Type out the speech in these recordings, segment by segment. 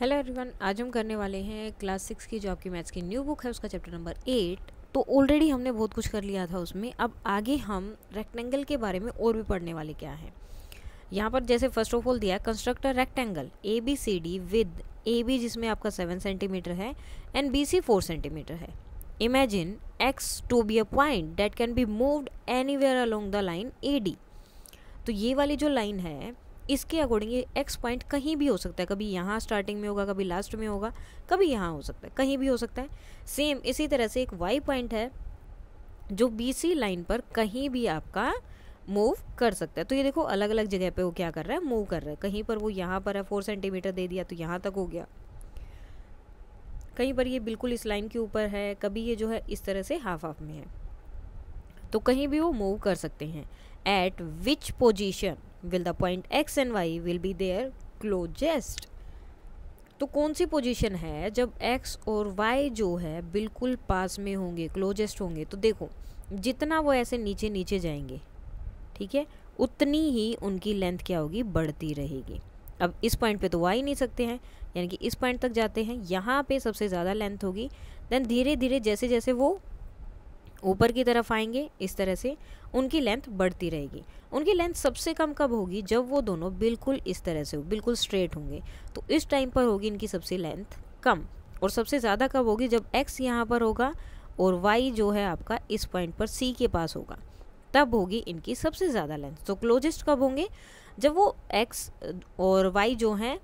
Hello everyone आज हम करने वाले हैं क्लास सिक्स की जो आपकी मैथ्स की न्यू बुक है उसका चैप्टर नंबर एट तो ऑलरेडी हमने बहुत कुछ कर लिया था उसमें अब आगे हम रेक्टेंगल के बारे में और भी पढ़ने वाले क्या हैं यहाँ पर जैसे फर्स्ट ऑफ ऑल दिया है constructor rectangle A B C D with A B जिसमें आपका सेवन सेंटीमीटर है and B C four centimetre है imagine X to be a point that can be moved any along the line A D तो ये वाली जो line है इसके अकॉर्डिंग ये एक्स पॉइंट कहीं भी हो सकता है कभी यहाँ स्टार्टिंग में होगा कभी लास्ट में होगा कभी यहाँ हो सकता है कहीं भी हो सकता है सेम इसी तरह से एक वाई पॉइंट है जो सी लाइन पर कहीं भी आपका मूव कर सकता है तो ये देखो अलग अलग जगह पे वो क्या कर रहा है मूव कर रहा है कहीं पर वो यहाँ पर है फोर सेंटीमीटर दे दिया तो यहाँ तक हो गया कहीं पर ये बिल्कुल इस लाइन के ऊपर है कभी ये जो है इस तरह से हाफ हाफ में है तो कहीं भी वो मूव कर सकते हैं at which position will the point X and Y will be there closest तो कौन सी पोजीशन है जब एक्स और वाई जो है बिल्कुल पास में होंगे क्लोजेस्ट होंगे तो देखो जितना वो ऐसे नीचे नीचे जाएंगे ठीक है उतनी ही उनकी लेंथ क्या होगी बढ़ती रहेगी अब इस पॉइंट पे तो वो आ ही नहीं सकते हैं यानी कि इस पॉइंट तक जाते हैं यहाँ पे सबसे ज़्यादा लेंथ होगी देन धीरे धीरे जैसे जैसे वो ऊपर की तरफ आएंगे इस तरह से उनकी लेंथ बढ़ती रहेगी उनकी लेंथ सबसे कम कब होगी जब वो दोनों बिल्कुल इस तरह से हो बिल्कुल स्ट्रेट होंगे तो इस टाइम पर होगी इनकी सबसे लेंथ कम और सबसे ज़्यादा कब होगी जब एक्स यहाँ पर होगा और वाई जो है आपका इस पॉइंट पर सी के पास होगा तब होगी इनकी सबसे ज़्यादा लेंथ तो क्लोजेस्ट कब होंगे जब वो एक्स और वाई जो हैं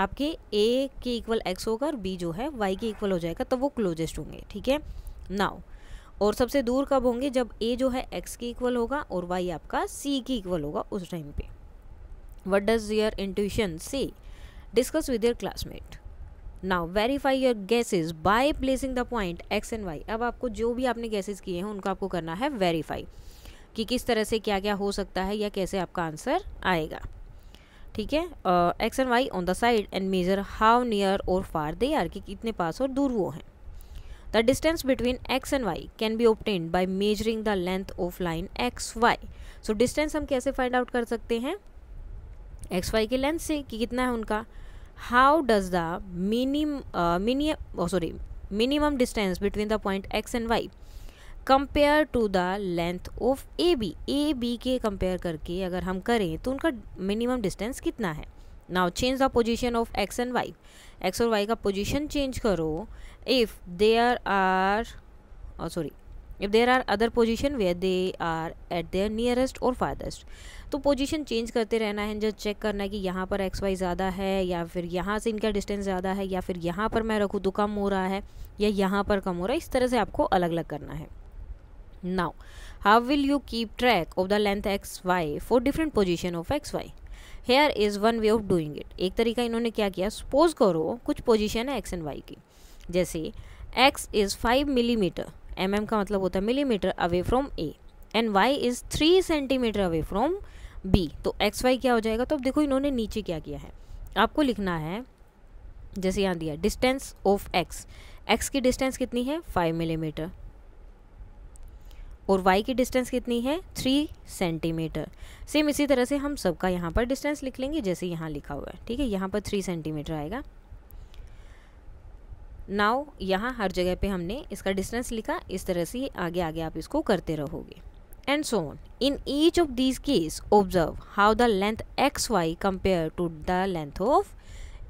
आपके ए के इक्वल एक्स होगा और बी जो है वाई के इक्वल हो जाएगा तब वो क्लोजेस्ट होंगे ठीक है नाउ और सबसे दूर कब होंगे जब ए जो है एक्स की इक्वल होगा और वाई आपका सी की इक्वल होगा उस टाइम पे वट डज योर इंट्यूशन से discuss with your classmate now verify your guesses by placing the point X and Y अब आपको जो भी आपने गैसेज किए हैं उनका आपको करना है वेरीफाई कि किस तरह से क्या क्या हो सकता है या कैसे आपका आंसर आएगा ठीक है X and Y on the side and measure how near और फार दे आर कि कितने पास और दूर वो हैं The distance between x and y can be obtained by measuring the length of line X Y so distance हम कैसे find out कर सकते हैं एक्स वाई के लेंथ से कि कितना है उनका how does the minim mini sorry minimum distance between the point X and Y compare to the length of A B A B के कंपेयर करके अगर हम करें तो उनका मिनिमम डिस्टेंस कितना है now change the position of X and Y X और वाई का पोजिशन चेंज करो if there are oh sorry if there are other position where they are at their nearest or farthest तो position change करते रहना है just check करना है कि यहाँ पर एक्स वाई ज़्यादा है या फिर यहाँ से इनका डिस्टेंस ज़्यादा है या फिर यहाँ पर मैं रखूँ तो कम हो रहा है या यहाँ पर कम हो रहा है इस तरह से आपको अलग अलग करना है now how will you keep track of the length X Y for different position of X Y here is one way of doing it एक तरीका इन्होंने क्या किया सपोज करो कुछ पोजिशन है एक्स एंड वाई की जैसे X is five millimetre M का मतलब होता है millimetre away from A and Y is three centimetre away from B तो एक्स वाई क्या हो जाएगा तो अब देखो इन्होंने नीचे क्या किया है आपको लिखना है जैसे यहाँ दिया डिस्टेंस ऑफ एक्स एक्स की डिस्टेंस कितनी है फाइव मिलीमीटर और y की डिस्टेंस कितनी है थ्री सेंटीमीटर सेम इसी तरह से हम सबका यहाँ पर डिस्टेंस लिख लेंगे जैसे यहाँ लिखा हुआ है ठीक है यहाँ पर थ्री सेंटीमीटर आएगा नाउ यहाँ हर जगह पे हमने इसका डिस्टेंस लिखा इस तरह से आगे आगे आप इसको करते रहोगे and on in each of this case observe how the length X Y compare to the length of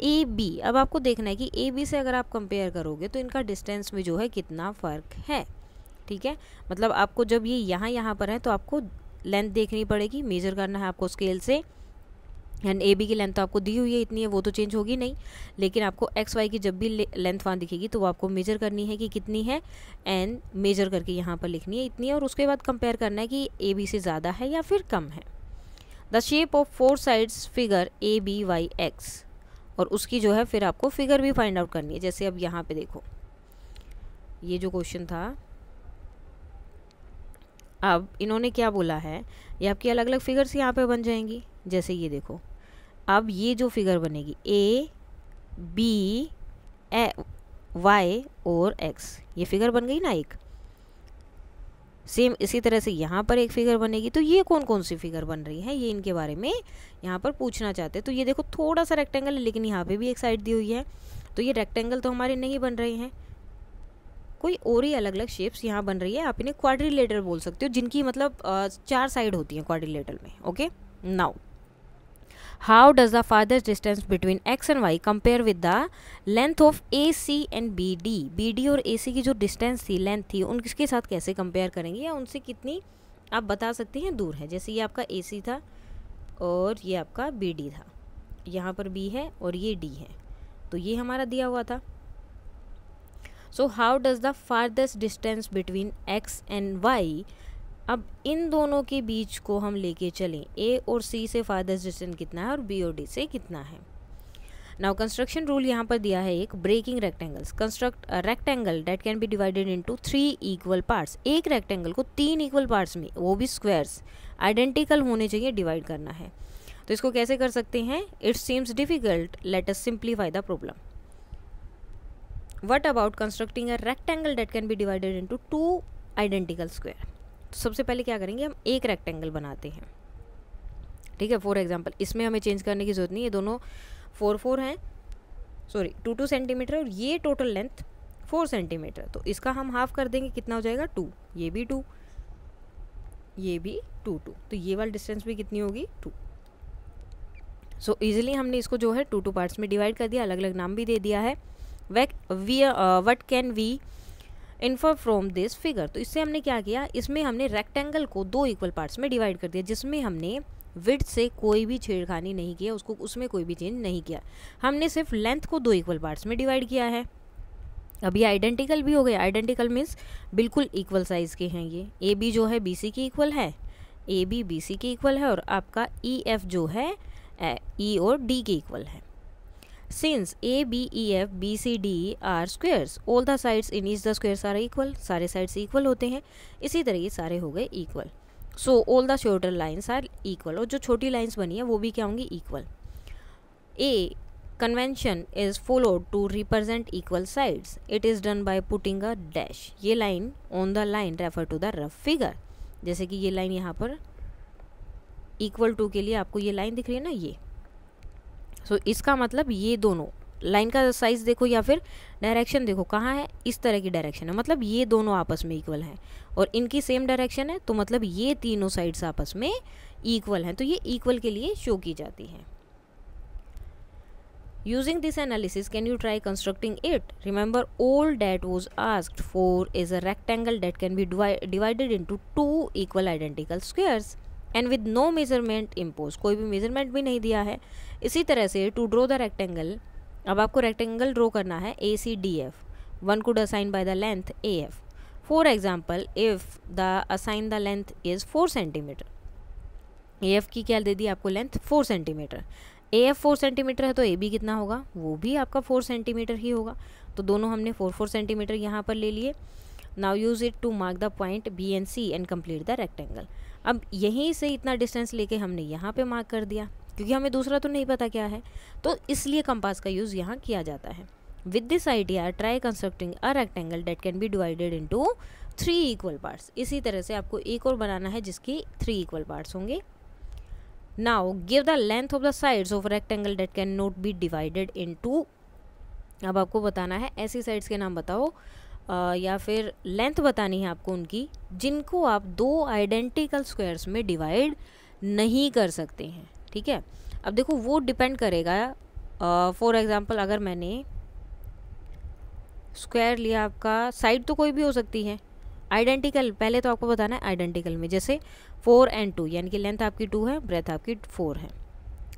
A B अब आपको देखना है कि ए बी से अगर आप कंपेयर करोगे तो इनका डिस्टेंस में जो है कितना फ़र्क है ठीक है मतलब आपको जब ये यहाँ यहाँ पर है तो आपको लेंथ देखनी पड़ेगी मेजर करना है आपको स्केल से एंड ए बी की लेंथ तो आपको दी हुई है इतनी है वो तो चेंज होगी नहीं लेकिन आपको एक्स वाई की जब भी लेंथ वहाँ दिखेगी तो वो आपको मेजर करनी है कि कितनी है एंड मेजर करके यहाँ पर लिखनी है इतनी है और उसके बाद कंपेयर करना है कि ए बी से ज़्यादा है या फिर कम है the shape of four sides figure A B Y X और उसकी जो है फिर आपको फिगर भी फाइंड आउट करनी है जैसे अब यहाँ पर देखो ये जो क्वेश्चन था अब इन्होंने क्या बोला है ये आपकी अलग अलग फिगर्स यहाँ पर बन जाएंगी जैसे ये देखो अब ये जो फिगर बनेगी ए बी ए वाई और एक्स ये फिगर बन गई ना एक सेम इसी तरह से यहाँ पर एक फिगर बनेगी तो ये कौन कौन सी फिगर बन रही है ये इनके बारे में यहाँ पर पूछना चाहते हैं तो ये देखो थोड़ा सा रेक्टेंगल है लेकिन यहाँ पे भी एक साइड दी हुई है तो ये रेक्टेंगल तो हमारे नहीं बन रहे हैं कोई और ही अलग अलग शेप्स यहाँ बन रही है आप इन्हें क्वाड्रिलेटर बोल सकते हो जिनकी मतलब चार साइड होती हैं क्वाड्रिलेटर में okay now how does the how distance between X and Y x and the length of A C and B D B D और ए सी की जो डिस्टेंस थी लेंथ थी उनके साथ कैसे कंपेयर करेंगे या उनसे कितनी आप बता सकते हैं दूर है जैसे ये आपका ए सी था और ये आपका बी डी था यहाँ पर बी है और ये डी है तो ये हमारा दिया हुआ था so how does the farthest distance between X and Y अब इन दोनों के बीच को हम लेके चलें ए और सी से फादर्स डिस्टेंस कितना है और बी और डी से कितना है नाउ कंस्ट्रक्शन रूल यहाँ पर दिया है एक breaking rectangles construct rectangle that can be divided into three equal parts एक रेक्टेंगल को तीन इक्वल पार्ट्स में वो भी स्क्वायर्स आइडेंटिकल होने चाहिए डिवाइड करना है तो इसको कैसे कर सकते हैं it seems difficult let us simplify the problem what about constructing a rectangle that can be divided into two identical square तो सबसे पहले क्या करेंगे हम एक रेक्टेंगल बनाते हैं ठीक है फॉर एग्जाम्पल इसमें हमें चेंज करने की ज़रूरत नहीं ये दोनों फोर फोर हैं सॉरी टू टू सेंटीमीटर और ये टोटल लेंथ फोर सेंटीमीटर तो इसका हम हाफ कर देंगे कितना हो जाएगा टू ये भी टू ये भी टू टू तो ये वाला डिस्टेंस भी कितनी होगी टू सो इजिली हमने इसको जो है टू टू पार्ट्स में डिवाइड कर दिया अलग अलग नाम भी दे दिया है वैक we what can we infer from this figure तो इससे हमने क्या किया इसमें हमने रेक्टेंगल को दो इक्वल पार्ट्स में डिवाइड कर दिया जिसमें हमने विड से कोई भी छेड़खानी नहीं किया उसको उसमें कोई भी चेंज नहीं किया हमने सिर्फ लेंथ को दो इक्वल पार्ट्स में डिवाइड किया है अब ये आइडेंटिकल भी हो गए आइडेंटिकल मीन्स बिल्कुल इक्वल साइज़ के हैं ये ए बी जो है बी सी के इक्वल है ए बी बी सी के इक्वल है और आपका ई e, एफ जो है ई e और डी के इक्वल है since A B E F B C D E squares, all the sides in each the squares are equal. सारे साइड्स इक्वल होते हैं इसी तरह ये सारे हो गए equal so all the shorter lines are equal और जो छोटी लाइन्स बनी है वो भी क्या होंगी equal a convention is followed to represent equal sides it is done by putting a dash ये line on the line refer to the rough figure जैसे कि ये लाइन यहाँ पर इक्वल टू के लिए आपको ये लाइन दिख रही है ना ये सो so, इसका मतलब ये दोनों लाइन का साइज देखो या फिर डायरेक्शन देखो कहाँ है इस तरह की डायरेक्शन है मतलब ये दोनों आपस में इक्वल है और इनकी सेम डायरेक्शन है तो मतलब ये तीनों साइड्स आपस में इक्वल हैं तो ये इक्वल के लिए शो की जाती हैं using this analysis can you try constructing it remember all that was asked for is a rectangle that can be divided into two equal identical squares and with no measurement impose कोई भी measurement भी नहीं दिया है इसी तरह से to draw the rectangle अब आपको रेक्टेंगल ड्रो करना है A C D F one could assign by the length A F for example if the assign the length is four centimetre A F की क्या दे दी आपको length four centimetre A F four centimetre है तो A B कितना होगा वो भी आपका फोर सेंटीमीटर ही होगा तो दोनों हमने फोर फोर सेंटीमीटर यहाँ पर ले लिए now use it to mark the point B and C and complete the rectangle अब यहीं से इतना डिस्टेंस लेके हमने यहाँ पे मार्क कर दिया क्योंकि हमें दूसरा तो नहीं पता क्या है तो इसलिए कंपास का यूज़ यहाँ किया जाता है with this idea try constructing a rectangle that can be divided into three equal parts इसी तरह से आपको एक और बनाना है जिसकी थ्री इक्वल पार्ट्स होंगे now give the length of the sides of rectangle that can not be divided into अब आपको बताना है ऐसी साइड्स के नाम बताओ आ, या फिर लेंथ बतानी है आपको उनकी जिनको आप दो आइडेंटिकल स्क्वायर्स में डिवाइड नहीं कर सकते हैं ठीक है अब देखो वो डिपेंड करेगा फॉर एग्ज़ाम्पल अगर मैंने स्क्वायर लिया आपका साइड तो कोई भी हो सकती है आइडेंटिकल पहले तो आपको बताना है आइडेंटिकल में जैसे फोर एंड टू यानी कि लेंथ आपकी टू है ब्रेथ आपकी फोर है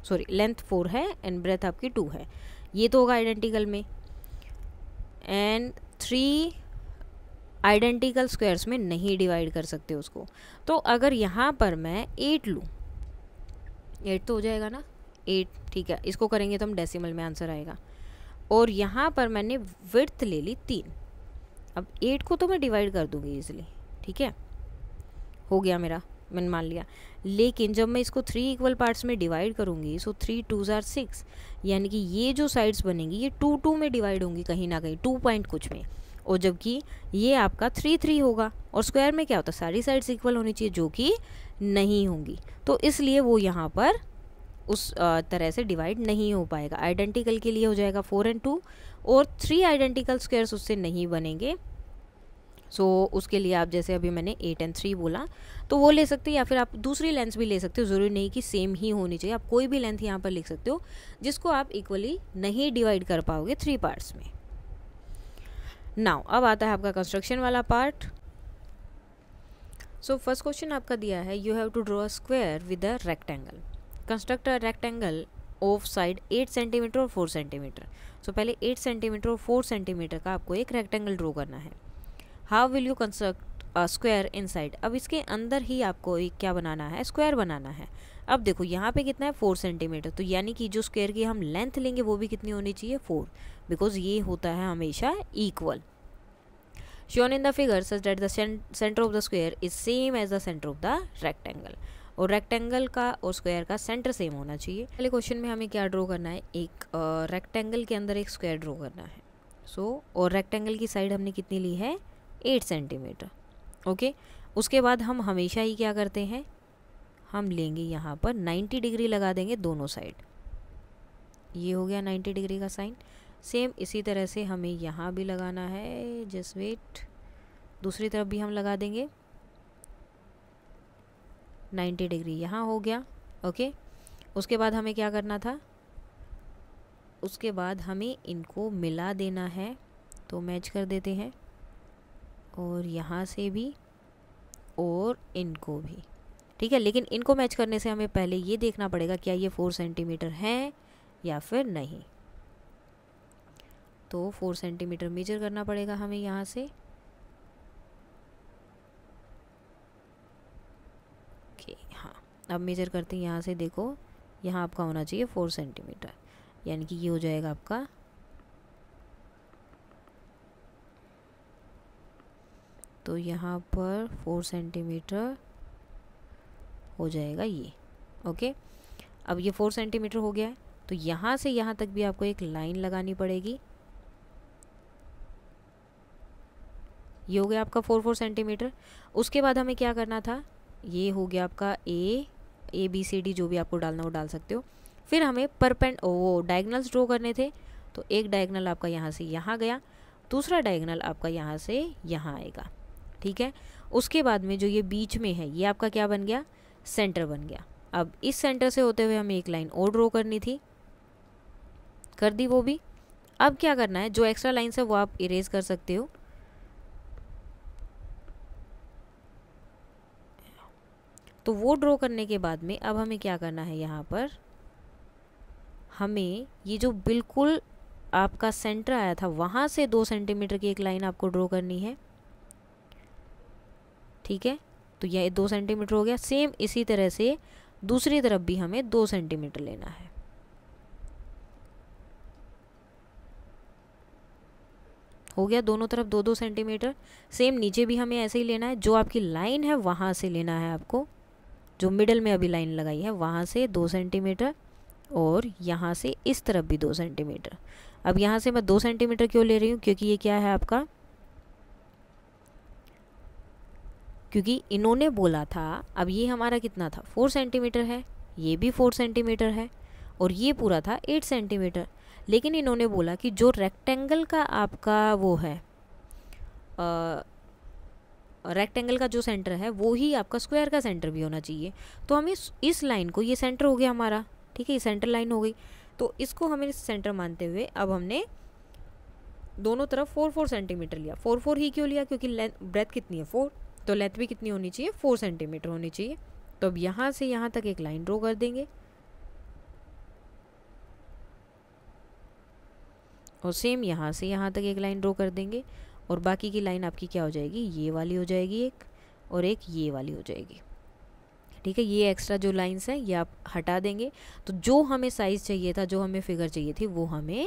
सॉरी लेंथ फोर है एंड ब्रेथ आपकी टू है ये तो होगा आइडेंटिकल में एंड थ्री आइडेंटिकल स्क्वायर्स में नहीं डिवाइड कर सकते उसको तो अगर यहाँ पर मैं एट लूँ एट तो हो जाएगा ना एट ठीक है इसको करेंगे तो हम डेसिमल में आंसर आएगा और यहाँ पर मैंने विर्थ ले ली तीन अब एट को तो मैं डिवाइड कर दूँगी इजिली ठीक है हो गया मेरा मैंने मान लिया लेकिन जब मैं इसको थ्री इक्वल पार्ट्स में डिवाइड करूँगी सो थ्री टू ज़ार सिक्स यानी कि ये जो साइड्स बनेंगी ये टू टू में डिवाइड होंगी कहीं ना कहीं टू पॉइंट कुछ में और जबकि ये आपका थ्री थ्री होगा और स्क्वायर में क्या होता है सारी साइड्स इक्वल होनी चाहिए जो कि नहीं होंगी तो इसलिए वो यहाँ पर उस तरह से डिवाइड नहीं हो पाएगा आइडेंटिकल के लिए हो जाएगा फोर एंड टू और थ्री आइडेंटिकल स्क्वायर्स उससे नहीं बनेंगे सो so, उसके लिए आप जैसे अभी मैंने एट एंड थ्री बोला तो वो ले सकते हैं या फिर आप दूसरी लेंथ भी ले सकते हो ज़रूरी नहीं कि सेम ही होनी चाहिए आप कोई भी लेंथ यहाँ पर लिख सकते हो जिसको आप इक्वली नहीं डिवाइड कर पाओगे थ्री पार्ट्स में नाउ अब आता है आपका कंस्ट्रक्शन वाला पार्ट सो फर्स्ट क्वेश्चन आपका दिया है you have to draw a square with a rectangle construct a rectangle of side eight centimetre और फोर सेंटीमीटर सो पहले एट सेंटीमीटर और फोर सेंटीमीटर का आपको एक रेक्टेंगल ड्रॉ करना है how will you construct square side अब इसके अंदर ही आपको एक क्या बनाना है स्क्वायर बनाना है अब देखो यहाँ पे कितना है फोर सेंटीमीटर तो यानी कि जो स्क्वायर की हम लेंथ लेंगे वो भी कितनी होनी चाहिए फोर बिकॉज ये होता है हमेशा equal shown in the figure such that the centre of the square is same as the centre of the rectangle और रेक्टेंगल का और स्क्वायर का सेंटर सेम होना चाहिए पहले क्वेश्चन में हमें क्या ड्रॉ करना है एक रेक्टेंगल के अंदर एक स्क्वायर ड्रॉ करना है सो so, और रेक्टेंगल की साइड हमने कितनी ली है एट सेंटीमीटर ओके उसके बाद हम हमेशा ही क्या करते हैं हम लेंगे यहाँ पर 90 डिग्री लगा देंगे दोनों साइड ये हो गया 90 डिग्री का साइन सेम इसी तरह से हमें यहाँ भी लगाना है जस्ट वेट दूसरी तरफ भी हम लगा देंगे 90 डिग्री यहाँ हो गया ओके उसके बाद हमें क्या करना था उसके बाद हमें इनको मिला देना है तो मैच कर देते हैं और यहाँ से भी और इनको भी ठीक है लेकिन इनको मैच करने से हमें पहले ये देखना पड़ेगा क्या ये फोर सेंटीमीटर हैं या फिर नहीं तो फोर सेंटीमीटर मेजर करना पड़ेगा हमें यहाँ से ओके हाँ अब मेजर करते हैं यहाँ से देखो यहाँ आपका होना चाहिए फोर सेंटीमीटर यानी कि ये हो जाएगा आपका तो यहाँ पर फोर सेंटीमीटर हो जाएगा ये ओके अब ये फोर सेंटीमीटर हो गया है तो यहाँ से यहाँ तक भी आपको एक लाइन लगानी पड़ेगी ये हो गया आपका फोर फोर सेंटीमीटर उसके बाद हमें क्या करना था ये हो गया आपका ए ए बी सी डी जो भी आपको डालना हो डाल सकते हो फिर हमें परपेंट वो डायगनल्स ड्रॉ करने थे तो एक डायगनल आपका यहाँ से यहाँ गया दूसरा डायगनल आपका यहाँ से यहाँ आएगा ठीक है उसके बाद में जो ये बीच में है ये आपका क्या बन गया सेंटर बन गया अब इस सेंटर से होते हुए हमें एक लाइन और ड्रॉ करनी थी कर दी वो भी अब क्या करना है जो एक्स्ट्रा लाइन्स है वो आप इरेज कर सकते हो तो वो ड्रॉ करने के बाद में अब हमें क्या करना है यहाँ पर हमें ये जो बिल्कुल आपका सेंटर आया था वहाँ से दो सेंटीमीटर की एक लाइन आपको ड्रॉ करनी है ठीक है तो यह दो सेंटीमीटर हो गया सेम इसी तरह से दूसरी तरफ भी हमें दो सेंटीमीटर लेना है हो गया दोनों तरफ दो दो सेंटीमीटर सेम नीचे भी हमें ऐसे ही लेना है जो आपकी लाइन है वहाँ से लेना है आपको जो मिडल में अभी लाइन लगाई है वहाँ से दो सेंटीमीटर और यहाँ से इस तरफ भी दो सेंटीमीटर अब यहाँ से मैं दो सेंटीमीटर क्यों ले रही हूँ क्योंकि ये क्या है आपका क्योंकि इन्होंने बोला था अब ये हमारा कितना था फोर सेंटीमीटर है ये भी फोर सेंटीमीटर है और ये पूरा था एट सेंटीमीटर लेकिन इन्होंने बोला कि जो रेक्टेंगल का आपका वो है रेक्टेंगल का जो सेंटर है वो ही आपका स्क्वायर का सेंटर भी होना चाहिए तो हम इस इस लाइन को ये सेंटर हो गया हमारा ठीक है ये सेंटर लाइन हो गई तो इसको हमें सेंटर मानते हुए अब हमने दोनों तरफ फोर फोर सेंटीमीटर लिया फोर फोर ही क्यों लिया क्योंकि ब्रेथ कितनी है फोर तो लेंथ भी कितनी होनी चाहिए फोर सेंटीमीटर होनी चाहिए तो अब यहाँ से यहाँ तक एक लाइन ड्रॉ कर देंगे और सेम यहाँ से यहाँ तक एक लाइन ड्रॉ कर देंगे और बाकी की लाइन आपकी क्या हो जाएगी ये वाली हो जाएगी एक और एक ये वाली हो जाएगी ठीक है ये एक्स्ट्रा जो लाइंस हैं ये आप हटा देंगे तो जो हमें साइज़ चाहिए था जो हमें फिगर चाहिए थी वो हमें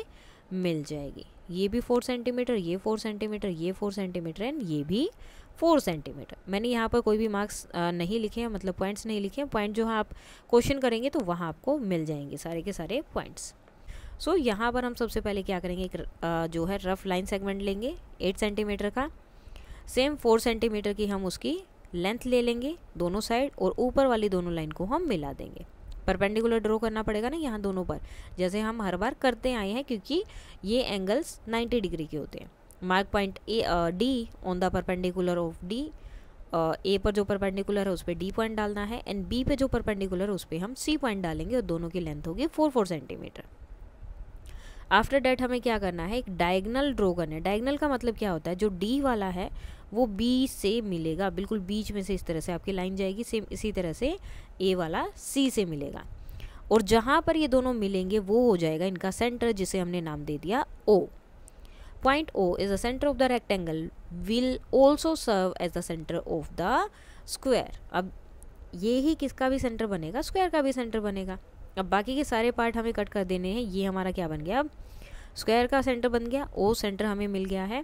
मिल जाएगी ये भी फोर सेंटीमीटर ये फोर सेंटीमीटर ये फोर सेंटीमीटर एंड ये भी फोर सेंटीमीटर मैंने यहाँ पर कोई भी मार्क्स नहीं लिखे हैं मतलब पॉइंट्स नहीं लिखे हैं पॉइंट जो है आप क्वेश्चन करेंगे तो वहाँ आपको मिल जाएंगे सारे के सारे पॉइंट्स सो so, यहाँ पर हम सबसे पहले क्या करेंगे एक जो है रफ लाइन सेगमेंट लेंगे एट सेंटीमीटर का सेम फोर सेंटीमीटर की हम उसकी लेंथ ले लेंगे दोनों साइड और ऊपर वाली दोनों लाइन को हम मिला देंगे परपेंडिकुलर ड्रॉ करना पड़ेगा ना यहाँ दोनों पर जैसे हम हर बार करते आए हैं क्योंकि ये एंगल्स 90 डिग्री के होते हैं mark point A D on the perpendicular of D A पर जो परपेंडिकुलर है उस पर डी पॉइंट डालना है एंड बी पे जो परपेंडिकुलर है उस पर हम सी पॉइंट डालेंगे और दोनों की लेंथ होगी four four centimetre after that हमें क्या करना है एक डायगनल ड्रो करना है डायगनल का मतलब क्या होता है जो डी वाला है वो बी से मिलेगा बिल्कुल बीच में से इस तरह से आपकी लाइन जाएगी सेम इसी तरह से ए वाला सी से मिलेगा और जहाँ पर ये दोनों मिलेंगे वो हो जाएगा इनका सेंटर जिसे हमने नाम दे दिया ओ Point O is the center of the rectangle will also serve as the center of the square. अब ये ही किसका भी सेंटर बनेगा स्क्वायर का भी सेंटर बनेगा अब बाकी के सारे पार्ट हमें कट कर देने हैं ये हमारा क्या बन गया अब स्क्वायर का सेंटर बन गया ओ सेंटर हमें मिल गया है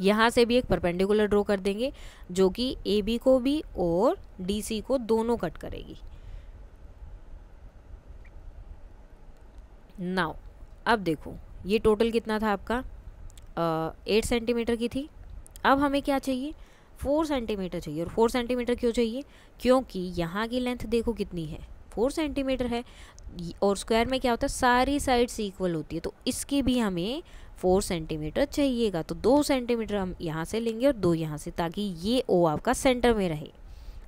यहाँ से भी एक परपेंडिकुलर ड्रॉ कर देंगे जो कि ए बी को भी और डी सी को दोनों कट करेगी नाउ अब देखो ये टोटल कितना था आपका एट सेंटीमीटर की थी अब हमें क्या चाहिए फोर सेंटीमीटर चाहिए और फोर सेंटीमीटर क्यों चाहिए क्योंकि यहाँ की लेंथ देखो कितनी है फोर सेंटीमीटर है और स्क्वायर में क्या होता है सारी साइड्स इक्वल होती है तो इसकी भी हमें फोर सेंटीमीटर चाहिएगा तो दो सेंटीमीटर हम यहाँ से लेंगे और दो यहाँ से ताकि ये ओ आपका सेंटर में रहे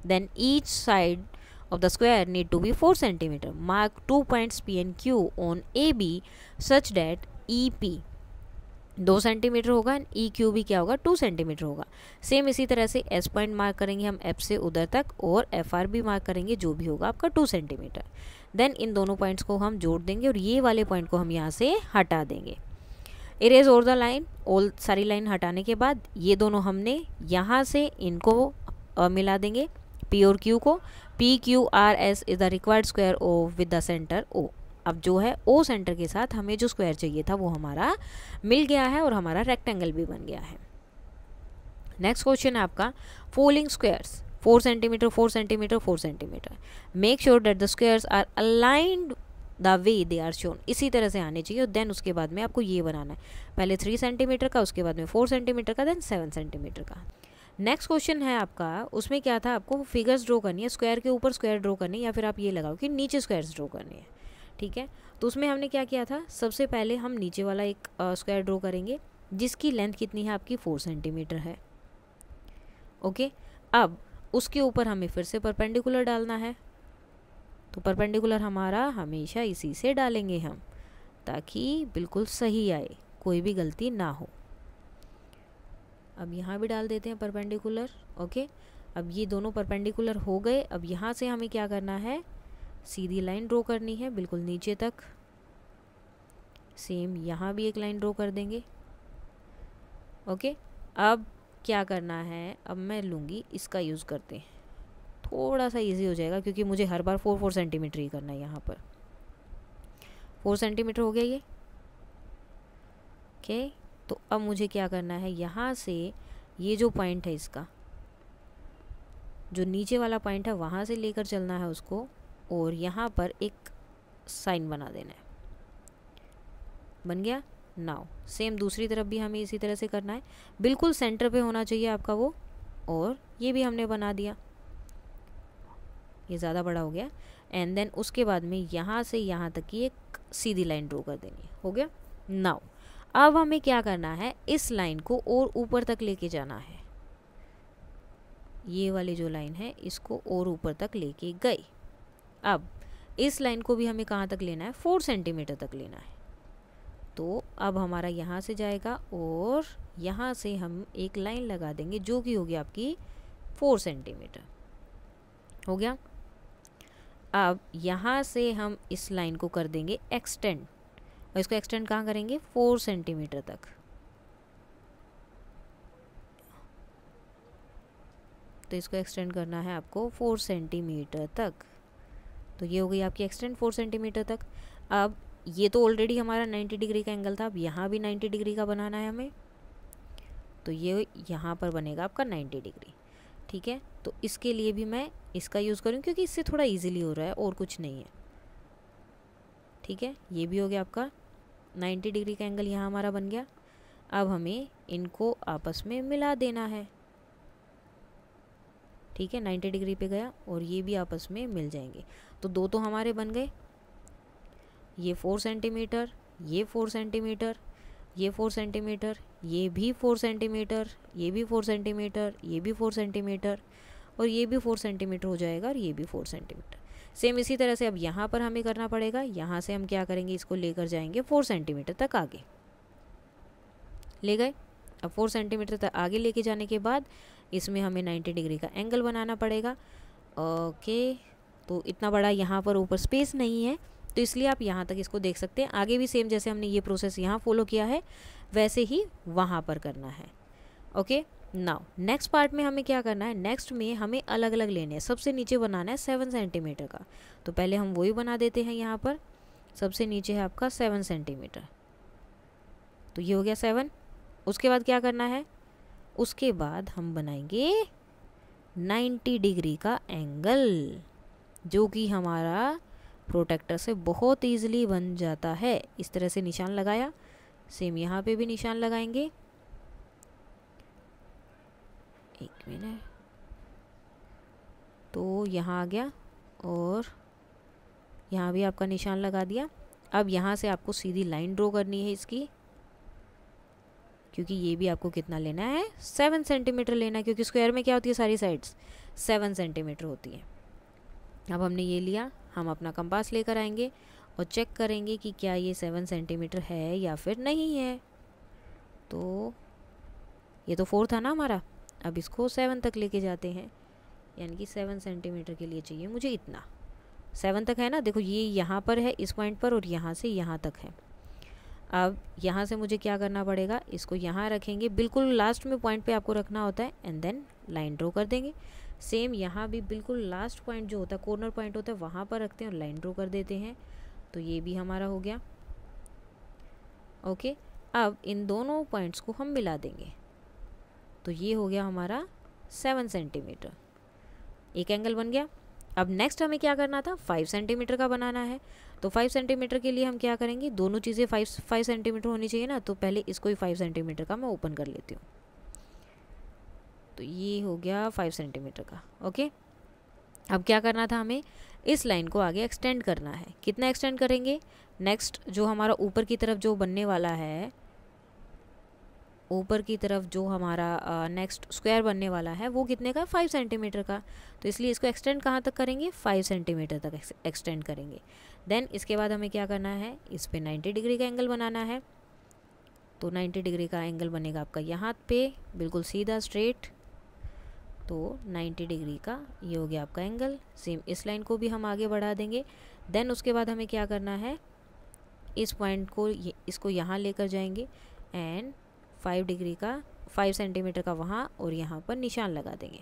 then each side of the square need to be four centimetre mark two points P N Q on A B such that E P दो सेंटीमीटर होगा एंड ई क्यू भी क्या होगा टू सेंटीमीटर होगा same इसी तरह से S point mark करेंगे हम एफ से उधर तक और एफ आर भी मार्क करेंगे जो भी होगा आपका टू सेंटीमीटर देन इन दोनों पॉइंट्स को हम जोड़ देंगे और ये वाले पॉइंट को हम यहाँ से हटा देंगे इरेज और द लाइन ऑल सारी लाइन हटाने के बाद ये दोनों हमने यहाँ से इनको मिला देंगे पी और क्यू को P Q R S is the required square O with the centre O अब जो है ओ सेंटर के साथ हमें जो स्क्वायर चाहिए था वो हमारा मिल गया है और हमारा रेक्टेंगल भी बन गया है नेक्स्ट क्वेश्चन है आपका following squares four centimetre four centimetre four centimetre make sure that the squares are aligned the way they are shown इसी तरह से आने चाहिए और देन उसके बाद में आपको ये बनाना है पहले थ्री सेंटीमीटर का उसके बाद में फोर सेंटीमीटर का देन सेवन सेंटीमीटर का नेक्स्ट क्वेश्चन है आपका उसमें क्या था आपको फिगर्स ड्रॉ करनी है स्क्वायर के ऊपर स्क्वायर ड्रॉ करनी है या फिर आप ये लगाओ कि नीचे स्क्वायर्स ड्रॉ करनी है ठीक है तो उसमें हमने क्या किया था सबसे पहले हम नीचे वाला एक स्क्वायर ड्रॉ करेंगे जिसकी लेंथ कितनी है आपकी फोर सेंटीमीटर है ओके अब उसके ऊपर हमें फिर से परपेंडिकुलर डालना है तो परपेंडिकुलर हमारा हमेशा इसी से डालेंगे हम ताकि बिल्कुल सही आए कोई भी गलती ना हो अब यहाँ भी डाल देते हैं परपेंडिकुलर ओके अब ये दोनों परपेंडिकुलर हो गए अब यहाँ से हमें क्या करना है सीधी लाइन ड्रॉ करनी है बिल्कुल नीचे तक सेम यहाँ भी एक लाइन ड्रॉ कर देंगे ओके अब क्या करना है अब मैं लूँगी इसका यूज़ करते हैं थोड़ा सा इजी हो जाएगा क्योंकि मुझे हर बार फोर फोर सेंटीमीटर ही करना है यहाँ पर फोर सेंटीमीटर हो गया ये ओके तो अब मुझे क्या करना है यहाँ से ये जो पॉइंट है इसका जो नीचे वाला पॉइंट है वहाँ से लेकर चलना है उसको और यहाँ पर एक साइन बना देना है बन गया नाउ सेम दूसरी तरफ भी हमें इसी तरह से करना है बिल्कुल सेंटर पे होना चाहिए आपका वो और ये भी हमने बना दिया ये ज़्यादा बड़ा हो गया एंड देन उसके बाद में यहाँ से यहाँ तक की एक सीधी लाइन ड्रॉ कर देनी हो गया नाउ अब हमें क्या करना है इस लाइन को और ऊपर तक लेके जाना है ये वाली जो लाइन है इसको और ऊपर तक लेके गई अब इस लाइन को भी हमें कहाँ तक लेना है फोर सेंटीमीटर तक लेना है तो अब हमारा यहाँ से जाएगा और यहाँ से हम एक लाइन लगा देंगे जो कि होगी आपकी फोर सेंटीमीटर हो गया अब यहाँ से हम इस लाइन को कर देंगे एक्सटेंड और इसको एक्सटेंड कहाँ करेंगे फोर सेंटीमीटर तक तो इसको एक्सटेंड करना है आपको फोर सेंटीमीटर तक तो ये हो गई आपकी एक्सटेंड फोर सेंटीमीटर तक अब ये तो ऑलरेडी हमारा नाइन्टी डिग्री का एंगल था अब यहाँ भी नाइन्टी डिग्री का बनाना है हमें तो ये यहाँ पर बनेगा आपका नाइन्टी डिग्री ठीक है तो इसके लिए भी मैं इसका यूज़ करूँ क्योंकि इससे थोड़ा ईजिली हो रहा है और कुछ नहीं है ठीक है ये भी हो गया आपका 90 डिग्री का एंगल यहाँ हमारा बन गया अब हमें इनको आपस में मिला देना है ठीक है 90 डिग्री पे गया और ये भी आपस में मिल जाएंगे तो दो तो हमारे बन गए ये फोर सेंटीमीटर ये फोर सेंटीमीटर ये फोर सेंटीमीटर ये भी फोर सेंटीमीटर ये भी फोर सेंटीमीटर ये भी फोर सेंटीमीटर और ये भी फोर सेंटीमीटर हो जाएगा और ये भी फोर सेंटीमीटर सेम इसी तरह से अब यहाँ पर हमें करना पड़ेगा यहाँ से हम क्या करेंगे इसको लेकर जाएंगे फोर सेंटीमीटर तक आगे ले गए अब फोर सेंटीमीटर तक आगे लेके जाने के बाद इसमें हमें नाइन्टी डिग्री का एंगल बनाना पड़ेगा ओके तो इतना बड़ा यहाँ पर ऊपर स्पेस नहीं है तो इसलिए आप यहाँ तक इसको देख सकते हैं आगे भी सेम जैसे हमने ये प्रोसेस यहाँ फॉलो किया है वैसे ही वहाँ पर करना है ओके नाउ नेक्स्ट पार्ट में हमें क्या करना है नेक्स्ट में हमें अलग अलग लेने हैं सबसे नीचे बनाना है सेवन सेंटीमीटर का तो पहले हम वही बना देते हैं यहाँ पर सबसे नीचे है आपका सेवन सेंटीमीटर तो ये हो गया सेवन उसके बाद क्या करना है उसके बाद हम बनाएंगे नाइन्टी डिग्री का एंगल जो कि हमारा प्रोटेक्टर से बहुत ईजिली बन जाता है इस तरह से निशान लगाया सेम यहाँ पे भी निशान लगाएंगे एक मिनट तो यहाँ आ गया और यहाँ भी आपका निशान लगा दिया अब यहाँ से आपको सीधी लाइन ड्रॉ करनी है इसकी क्योंकि ये भी आपको कितना लेना है सेवन सेंटीमीटर लेना है क्योंकि स्क्वायर में क्या होती है सारी साइड्स सेवन सेंटीमीटर होती है अब हमने ये लिया हम अपना कंपास लेकर आएंगे और चेक करेंगे कि क्या ये सेवन सेंटीमीटर है या फिर नहीं है तो ये तो फोर था ना हमारा अब इसको सेवन तक लेके जाते हैं यानी कि सेवन सेंटीमीटर के लिए चाहिए मुझे इतना सेवन तक है ना देखो ये यहाँ पर है इस पॉइंट पर और यहाँ से यहाँ तक है अब यहाँ से मुझे क्या करना पड़ेगा इसको यहाँ रखेंगे बिल्कुल लास्ट में पॉइंट पे आपको रखना होता है एंड देन लाइन ड्रॉ कर देंगे सेम यहाँ भी बिल्कुल लास्ट पॉइंट जो होता है कॉर्नर पॉइंट होता है वहाँ पर रखते हैं और लाइन ड्रो कर देते हैं तो ये भी हमारा हो गया ओके अब इन दोनों पॉइंट्स को हम मिला देंगे तो ये हो गया हमारा सेवन सेंटीमीटर एक एंगल बन गया अब नेक्स्ट हमें क्या करना था फाइव सेंटीमीटर का बनाना है तो फाइव सेंटीमीटर के लिए हम क्या करेंगे दोनों चीज़ें फाइव फाइव सेंटीमीटर होनी चाहिए ना तो पहले इसको ही फाइव सेंटीमीटर का मैं ओपन कर लेती हूँ तो ये हो गया फाइव सेंटीमीटर का ओके अब क्या करना था हमें इस लाइन को आगे एक्सटेंड करना है कितना एक्सटेंड करेंगे नेक्स्ट जो हमारा ऊपर की तरफ जो बनने वाला है ऊपर की तरफ जो हमारा नेक्स्ट uh, स्क्वायर बनने वाला है वो कितने का फाइव सेंटीमीटर का तो इसलिए इसको एक्सटेंड कहाँ तक करेंगे फाइव सेंटीमीटर तक एक्सटेंड करेंगे देन इसके बाद हमें क्या करना है इस पर नाइन्टी डिग्री का एंगल बनाना है तो नाइन्टी डिग्री का एंगल बनेगा आपका यहाँ पे बिल्कुल सीधा स्ट्रेट तो 90 डिग्री का ये हो गया आपका एंगल सेम इस लाइन को भी हम आगे बढ़ा देंगे देन उसके बाद हमें क्या करना है इस पॉइंट को इसको यहाँ लेकर जाएंगे एंड फाइव डिग्री का फाइव सेंटीमीटर का वहाँ और यहाँ पर निशान लगा देंगे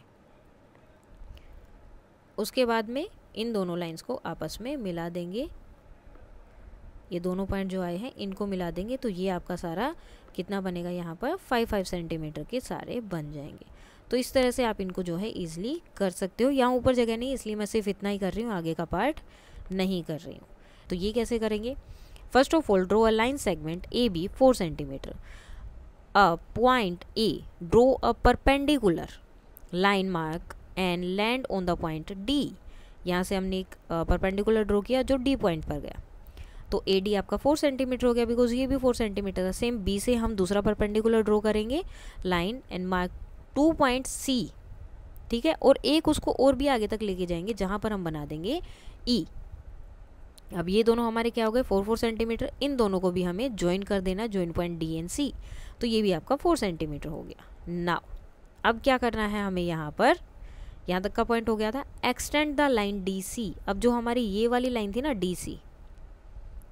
उसके बाद में इन दोनों लाइंस को आपस में मिला देंगे ये दोनों पॉइंट जो आए हैं इनको मिला देंगे तो ये आपका सारा कितना बनेगा यहाँ पर फाइव फाइव सेंटीमीटर के सारे बन जाएंगे तो इस तरह से आप इनको जो है ईजिली कर सकते हो यहाँ ऊपर जगह नहीं इसलिए मैं सिर्फ इतना ही कर रही हूँ आगे का पार्ट नहीं कर रही हूँ तो ये कैसे करेंगे first of all draw a line segment A B four centimetre a point A draw a perpendicular line mark and land on the point D यहाँ से हमने एक परपेंडिकुलर ड्रॉ किया जो डी पॉइंट पर गया तो ए डी आपका फोर सेंटीमीटर हो गया बिकॉज ये भी फोर सेंटीमीटर था सेम बी से हम दूसरा परपेंडिकुलर ड्रॉ करेंगे line and mark two point C ठीक है और एक उसको और भी आगे तक लेके जाएंगे जहाँ पर हम बना देंगे ई e. अब ये दोनों हमारे क्या हो गए फोर फोर सेंटीमीटर इन दोनों को भी हमें ज्वाइन कर देना join point D and C तो ये भी आपका फोर सेंटीमीटर हो गया नाउ अब क्या करना है हमें यहाँ पर यहाँ तक का पॉइंट हो गया था extend the line D C अब जो हमारी ये वाली लाइन थी ना डी सी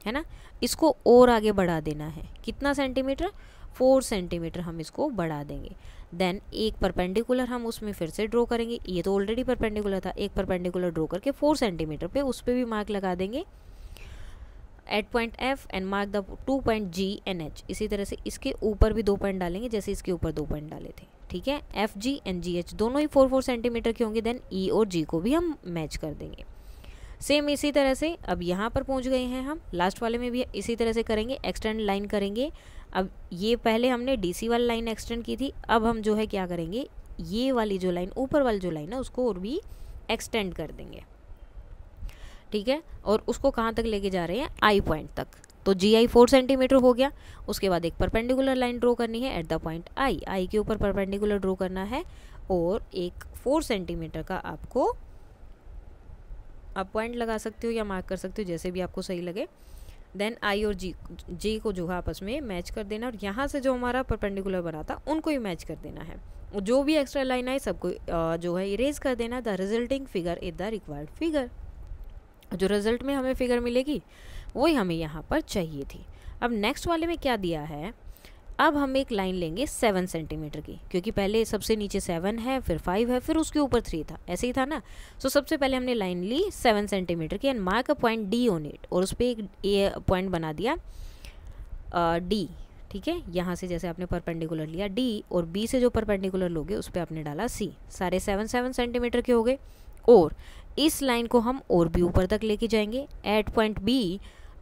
है ना इसको और आगे बढ़ा देना है कितना सेंटीमीटर फोर सेंटीमीटर हम इसको बढ़ा देंगे देन एक परपेंडिकुलर हम उसमें फिर से ड्रॉ करेंगे ये तो ऑलरेडी परपेंडिकुलर था एक परपेंडिकुलर ड्रॉ करके फोर सेंटीमीटर पे उस पर भी मार्क लगा देंगे at point F and mark the two point G and H इसी तरह से इसके ऊपर भी दो पॉइंट डालेंगे जैसे इसके ऊपर दो पॉइंट डाले थे ठीक है F G and G H दोनों ही फोर फोर सेंटीमीटर के होंगे देन ई e और जी को भी हम मैच कर देंगे सेम इसी तरह से अब यहाँ पर पहुँच गए हैं हम लास्ट वाले में भी इसी तरह से करेंगे एक्सटेंड लाइन करेंगे अब ये पहले हमने डी सी वाली लाइन एक्सटेंड की थी अब हम जो है क्या करेंगे ये वाली जो लाइन ऊपर वाली जो लाइन है उसको और भी एक्सटेंड कर देंगे ठीक है और उसको कहाँ तक लेके जा रहे हैं आई पॉइंट तक तो जी आई फोर सेंटीमीटर हो गया उसके बाद एक परपेंडिकुलर लाइन ड्रॉ करनी है at the point I I के ऊपर परपेंडिकुलर ड्रॉ करना है और एक फोर सेंटीमीटर का आपको आप पॉइंट लगा सकते हो या मार्क कर सकते हो जैसे भी आपको सही लगे देन आई और जी जे को जो है आपस में मैच कर देना और यहाँ से जो हमारा परपेंडिकुलर बना था उनको ही मैच कर देना है जो भी एक्स्ट्रा लाइन आई सबको जो है इरेज कर देना the resulting figure is the required figure जो रिजल्ट में हमें फिगर मिलेगी वही हमें यहाँ पर चाहिए थी अब नेक्स्ट वाले में क्या दिया है अब हम एक लाइन लेंगे सेवन सेंटीमीटर की क्योंकि पहले सबसे नीचे सेवन है फिर फाइव है फिर उसके ऊपर थ्री था ऐसे ही था ना सो so, सबसे पहले हमने लाइन ली सेवन सेंटीमीटर की and mark a point D on it और उस पर एक ए पॉइंट बना दिया डी ठीक है यहाँ से जैसे आपने परपेंडिकुलर लिया डी और बी से जो परपेंडिकुलर लोगे उस पर आपने डाला सी सारे सेवन सेवन सेंटीमीटर के हो गए और इस लाइन को हम और भी ऊपर तक लेके जाएंगे at point B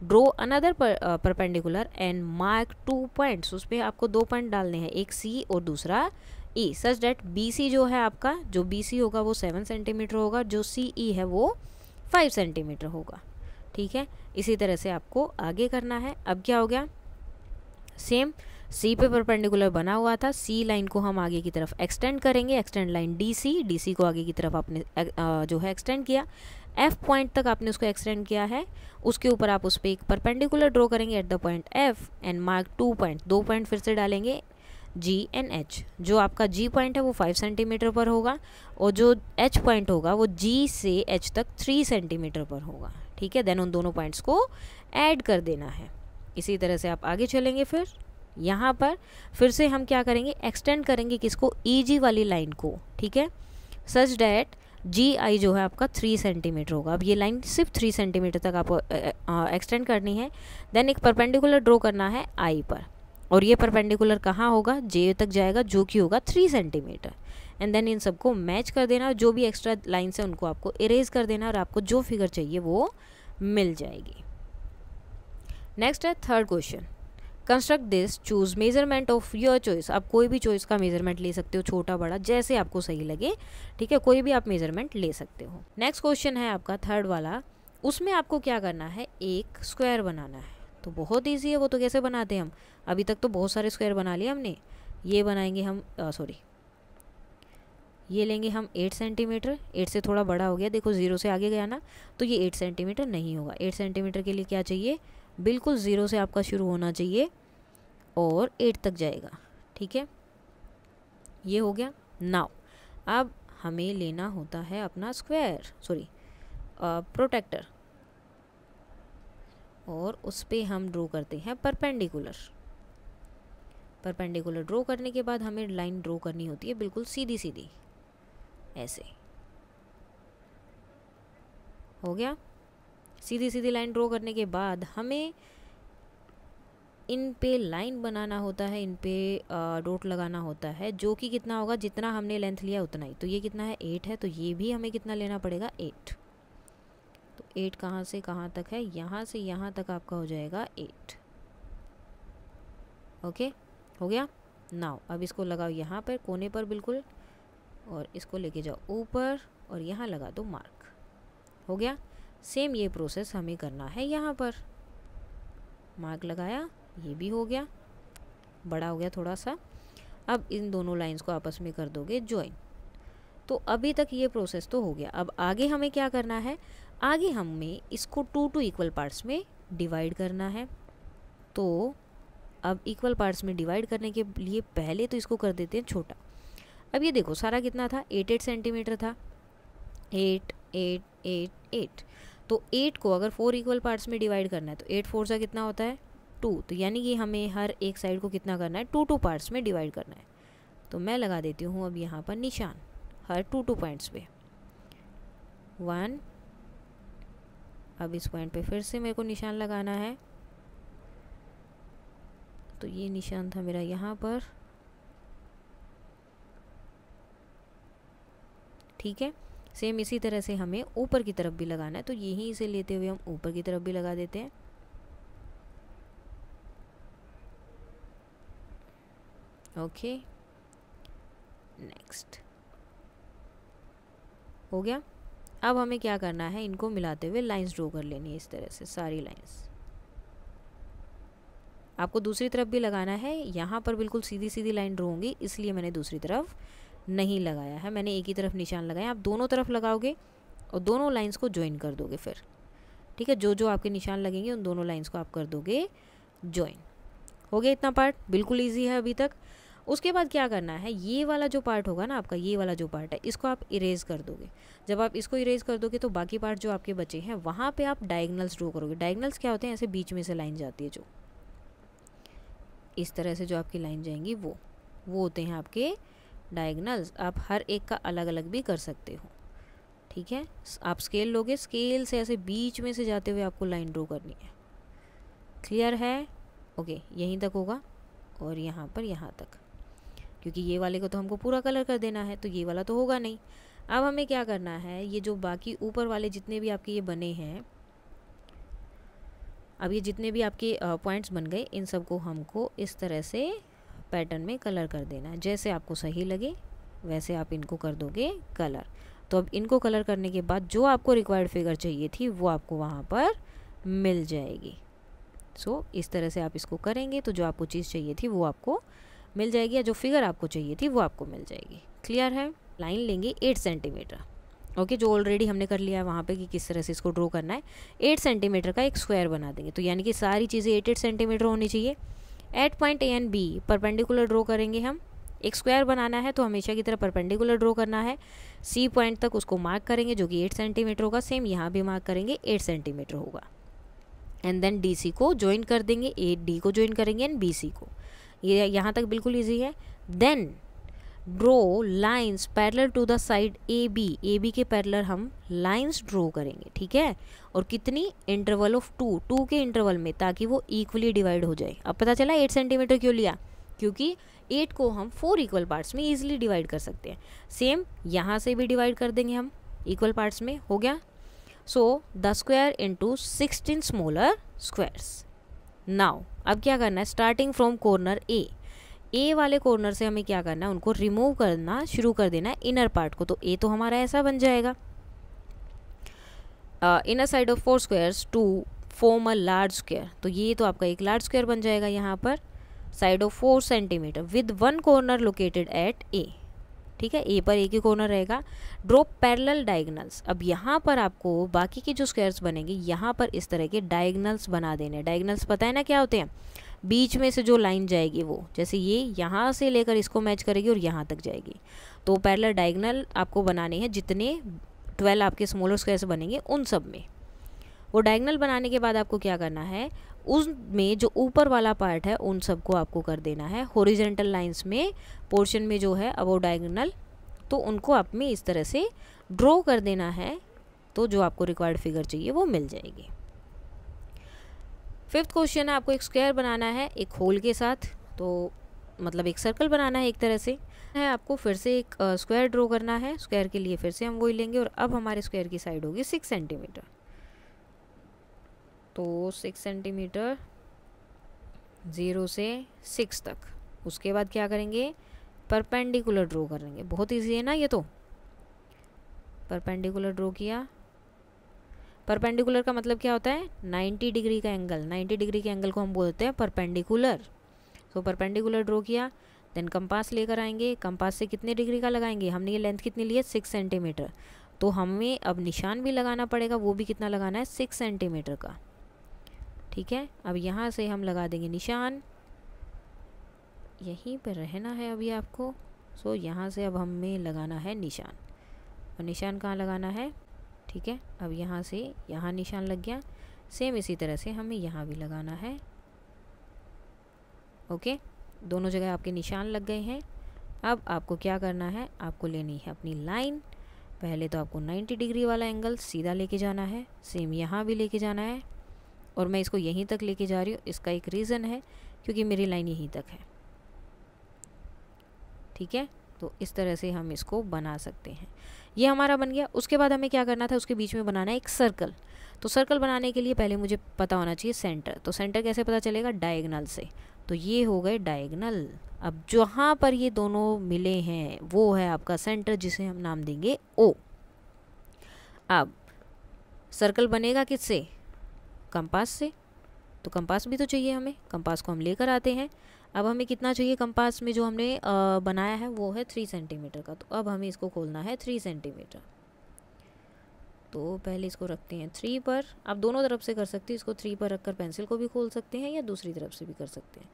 draw another perpendicular and mark two points उस पर आपको दो पॉइंट डालने हैं एक सी और दूसरा ई सच डेट बी सी जो है आपका जो बी सी होगा वो सेवन सेंटीमीटर होगा जो सी ई e है वो फाइव सेंटीमीटर होगा ठीक है इसी तरह से आपको आगे करना है अब क्या हो गया सेम सी पे परपेंडिकुलर बना हुआ था सी लाइन को हम आगे की तरफ एक्सटेंड करेंगे extend line D C D C को आगे की तरफ आपने जो है एक्सटेंड किया एफ पॉइंट तक आपने उसको एक्सटेंड किया है उसके ऊपर आप उस पर एक परपेंडिकुलर ड्रॉ करेंगे at the point F and mark two point दो पॉइंट फिर से डालेंगे जी एंड एच जो आपका जी पॉइंट है वो फाइव सेंटीमीटर पर होगा और जो एच पॉइंट होगा वो जी से एच तक थ्री सेंटीमीटर पर होगा ठीक है देन उन दोनों पॉइंट्स को ऐड कर देना है इसी तरह से आप आगे चलेंगे फिर यहाँ पर फिर से हम क्या करेंगे एक्सटेंड करेंगे किसको ईजी वाली लाइन को ठीक है सच डैट जी आई जो है आपका थ्री सेंटीमीटर होगा अब ये लाइन सिर्फ थ्री सेंटीमीटर तक आपको एक्सटेंड करनी है देन एक परपेंडिकुलर ड्रॉ करना है आई पर और ये परपेंडिकुलर कहाँ होगा जे तक जाएगा जो कि होगा थ्री सेंटीमीटर एंड देन इन सबको मैच कर देना और जो भी एक्स्ट्रा लाइन्स है उनको आपको इरेज कर देना और आपको जो फिगर चाहिए वो मिल जाएगी नेक्स्ट है third question construct this choose measurement of your choice आप कोई भी चॉइस का मेजरमेंट ले सकते हो छोटा बड़ा जैसे आपको सही लगे ठीक है कोई भी आप मेजरमेंट ले सकते हो नेक्स्ट क्वेश्चन है आपका थर्ड वाला उसमें आपको क्या करना है एक स्क्वायर बनाना है तो बहुत ईजी है वो तो कैसे बनाते हैं हम अभी तक तो बहुत सारे स्क्वायर बना लिए हमने ये बनाएंगे हम सॉरी ये लेंगे हम एट सेंटीमीटर एट से थोड़ा बड़ा हो गया देखो ज़ीरो से आगे गया ना तो ये एट सेंटीमीटर नहीं होगा एट सेंटीमीटर के लिए क्या चाहिए बिल्कुल ज़ीरो से आपका शुरू होना चाहिए और एट तक जाएगा ठीक है ये हो गया नाव अब हमें लेना होता है अपना स्क्वायर सॉरी प्रोटेक्टर और उस पर हम ड्रॉ करते हैं परपेंडिकुलर परपेंडिकुलर ड्रॉ करने के बाद हमें लाइन ड्रॉ करनी होती है बिल्कुल सीधी सीधी ऐसे हो गया सीधी सीधी लाइन ड्रॉ करने के बाद हमें इन पे लाइन बनाना होता है इन पे डोट लगाना होता है जो कि कितना होगा जितना हमने लेंथ लिया उतना ही तो ये कितना है एट है तो ये भी हमें कितना लेना पड़ेगा एट तो एट कहाँ से कहाँ तक है यहाँ से यहाँ तक आपका हो जाएगा एट ओके हो गया नाव अब इसको लगाओ यहाँ पर कोने पर बिल्कुल और इसको लेके जाओ ऊपर और यहाँ लगा दो मार्क हो गया सेम ये प्रोसेस हमें करना है यहाँ पर मार्क लगाया ये भी हो गया बड़ा हो गया थोड़ा सा अब इन दोनों लाइंस को आपस में कर दोगे ज्वाइन तो अभी तक ये प्रोसेस तो हो गया अब आगे हमें क्या करना है आगे हमें इसको टू टू इक्वल पार्ट्स में डिवाइड करना है तो अब इक्वल पार्ट्स में डिवाइड करने के लिए पहले तो इसको कर देते हैं छोटा अब ये देखो सारा कितना था एट एट सेंटीमीटर था एट एट एट एट तो एट को अगर फोर इक्वल पार्ट्स में डिवाइड करना है तो एट फोर सा कितना होता है टू तो यानी कि हमें हर एक साइड को कितना करना है टू टू पार्ट्स में डिवाइड करना है तो मैं लगा देती हूँ अब यहाँ पर निशान हर टू टू पॉइंट्स पे वन अब इस पॉइंट पे फिर से मेरे को निशान लगाना है तो ये निशान था मेरा यहाँ पर ठीक है सेम इसी तरह से हमें ऊपर की तरफ भी लगाना है तो यहीं से लेते हुए हम ऊपर की तरफ भी लगा देते हैं ओके नेक्स्ट हो गया अब हमें क्या करना है इनको मिलाते हुए लाइंस ड्रॉ कर लेनी है इस तरह से सारी लाइंस आपको दूसरी तरफ भी लगाना है यहाँ पर बिल्कुल सीधी सीधी लाइन ड्रॉ होंगी इसलिए मैंने दूसरी तरफ नहीं लगाया है मैंने एक ही तरफ निशान लगाया आप दोनों तरफ लगाओगे और दोनों लाइंस को ज्वाइन कर दोगे फिर ठीक है जो जो आपके निशान लगेंगे उन दोनों लाइंस को आप कर दोगे ज्वाइन हो गया इतना पार्ट बिल्कुल ईजी है अभी तक उसके बाद क्या करना है ये वाला जो पार्ट होगा ना आपका ये वाला जो पार्ट है इसको आप इरेज कर दोगे जब आप इसको इरेज कर दोगे तो बाकी पार्ट जो आपके बचे हैं वहाँ पे आप डायगनल्स ड्रो करोगे डायगनल्स क्या होते हैं ऐसे बीच में से लाइन जाती है जो इस तरह से जो आपकी लाइन जाएंगी वो वो होते हैं आपके डायगनल्स आप हर एक का अलग अलग भी कर सकते हो ठीक है आप स्केल लोगे स्केल से ऐसे बीच में से जाते हुए आपको लाइन ड्रॉ करनी है क्लियर है ओके यहीं तक होगा और यहाँ पर यहाँ तक क्योंकि ये वाले को तो हमको पूरा कलर कर देना है तो ये वाला तो होगा नहीं अब हमें क्या करना है ये जो बाकी ऊपर वाले जितने भी आपके ये बने हैं अब ये जितने भी आपके पॉइंट्स बन गए इन सबको हमको इस तरह से पैटर्न में कलर कर देना है जैसे आपको सही लगे वैसे आप इनको कर दोगे कलर तो अब इनको कलर करने के बाद जो आपको रिक्वायर्ड फिगर चाहिए थी वो आपको वहाँ पर मिल जाएगी सो so, इस तरह से आप इसको करेंगे तो जो आपको चीज़ चाहिए थी वो आपको मिल जाएगी या जो फिगर आपको चाहिए थी वो आपको मिल जाएगी क्लियर है लाइन लेंगे एट सेंटीमीटर ओके okay, जो ऑलरेडी हमने कर लिया है वहाँ पे कि किस तरह से इसको ड्रॉ करना है एट सेंटीमीटर का एक स्क्वायर बना देंगे तो यानी कि सारी चीज़ें एट एट सेंटीमीटर होनी चाहिए at point A and B perpendicular draw करेंगे हम एक स्क्वायर बनाना है तो हमेशा की तरह परपेंडिकुलर ड्रॉ करना है सी पॉइंट तक उसको मार्क करेंगे जो कि एट सेंटीमीटर होगा सेम यहाँ भी मार्क करेंगे एट सेंटीमीटर होगा एंड देन डी सी को ज्वाइन कर देंगे ए डी को ज्वाइन करेंगे एंड बी सी को ये यहाँ तक बिल्कुल ईजी है then draw lines parallel to the side A B A B के पैरलर हम लाइन्स ड्रो करेंगे ठीक है और कितनी इंटरवल ऑफ टू टू के इंटरवल में ताकि वो इक्वली डिवाइड हो जाए अब पता चला एट सेंटीमीटर क्यों लिया क्योंकि एट को हम फोर इक्वल पार्ट्स में ईजिली डिवाइड कर सकते हैं सेम यहाँ से भी डिवाइड कर देंगे हम इक्वल पार्ट्स में हो गया so the square into sixteen smaller squares now अब क्या करना है starting from corner A A वाले कॉर्नर से हमें क्या करना है उनको रिमूव करना शुरू कर देना है इनर पार्ट को तो ए तो हमारा ऐसा बन जाएगा inner side of four squares to form a large square तो ये तो आपका एक लार्ज स्क्वायर बन जाएगा यहाँ पर side of four centimetre with one corner located at A ठीक है ए पर एक ही कॉर्नर रहेगा ड्रॉप पैरेलल डायगनल्स अब यहाँ पर आपको बाकी के जो स्क्वायर्स बनेंगे यहाँ पर इस तरह के डायगनल्स बना देने डायगनल्स पता है ना क्या होते हैं बीच में से जो लाइन जाएगी वो जैसे ये यहाँ से लेकर इसको मैच करेगी और यहाँ तक जाएगी तो पैरलर डायगनल आपको बनाने हैं जितने ट्वेल्व आपके स्मॉलर स्क्वायर्स बनेंगे उन सब में वो डायगनल बनाने के बाद आपको क्या करना है उसमें जो ऊपर वाला पार्ट है उन सबको आपको कर देना है होरिजेंटल लाइंस में पोर्शन में जो है अब वो डायगनल तो उनको आप में इस तरह से ड्रॉ कर देना है तो जो आपको रिक्वायर्ड फिगर चाहिए वो मिल जाएगी फिफ्थ क्वेश्चन है आपको एक स्क्वायर बनाना है एक होल के साथ तो मतलब एक सर्कल बनाना है एक तरह से है आपको फिर से एक स्क्वायर ड्रॉ करना है स्क्वायर के लिए फिर से हम वही लेंगे और अब हमारे स्क्वायर की साइड होगी सिक्स सेंटीमीटर तो सिक्स सेंटीमीटर ज़ीरो से सिक्स तक उसके बाद क्या करेंगे परपेंडिकुलर ड्रॉ करेंगे बहुत ईजी है ना ये तो परपेंडिकुलर ड्रॉ किया परपेंडिकुलर का मतलब क्या होता है 90 डिग्री का एंगल 90 डिग्री के एंगल को हम बोलते हैं परपेंडिकुलर सो परपेंडिकुलर ड्रॉ किया देन कंपास लेकर आएंगे कंपास से कितने डिग्री का लगाएंगे हमने ये लेंथ कितनी ली है सिक्स सेंटीमीटर तो हमें अब निशान भी लगाना पड़ेगा वो भी कितना लगाना है सिक्स सेंटीमीटर का ठीक है अब यहाँ से हम लगा देंगे निशान यहीं पर रहना है अभी आपको सो यहाँ से अब हमें लगाना है निशान और निशान कहाँ लगाना है ठीक है अब यहाँ से यहाँ निशान लग गया सेम इसी तरह से हमें यहाँ भी लगाना है ओके दोनों जगह आपके निशान लग गए हैं अब आपको क्या करना है आपको लेनी है अपनी लाइन पहले तो आपको 90 डिग्री वाला एंगल सीधा लेके जाना है सेम यहाँ भी लेके जाना है और मैं इसको यहीं तक लेके जा रही हूँ इसका एक रीज़न है क्योंकि मेरी लाइन यहीं तक है ठीक है तो इस तरह से हम इसको बना सकते हैं ये हमारा बन गया उसके बाद हमें क्या करना था उसके बीच में बनाना है एक सर्कल तो सर्कल बनाने के लिए पहले मुझे पता होना चाहिए सेंटर तो सेंटर कैसे पता चलेगा डायगनल से तो ये हो गए डायगनल अब जहाँ पर ये दोनों मिले हैं वो है आपका सेंटर जिसे हम नाम देंगे ओ अब सर्कल बनेगा किससे कंपास से तो कंपास भी तो चाहिए हमें कंपास को हम लेकर आते हैं अब हमें कितना चाहिए कंपास में जो हमने बनाया है वो है थ्री सेंटीमीटर का तो अब हमें इसको खोलना है थ्री सेंटीमीटर तो पहले इसको रखते हैं थ्री पर आप दोनों तरफ से कर सकते हैं इसको थ्री पर रखकर पेंसिल को भी खोल सकते हैं या दूसरी तरफ से भी कर सकते हैं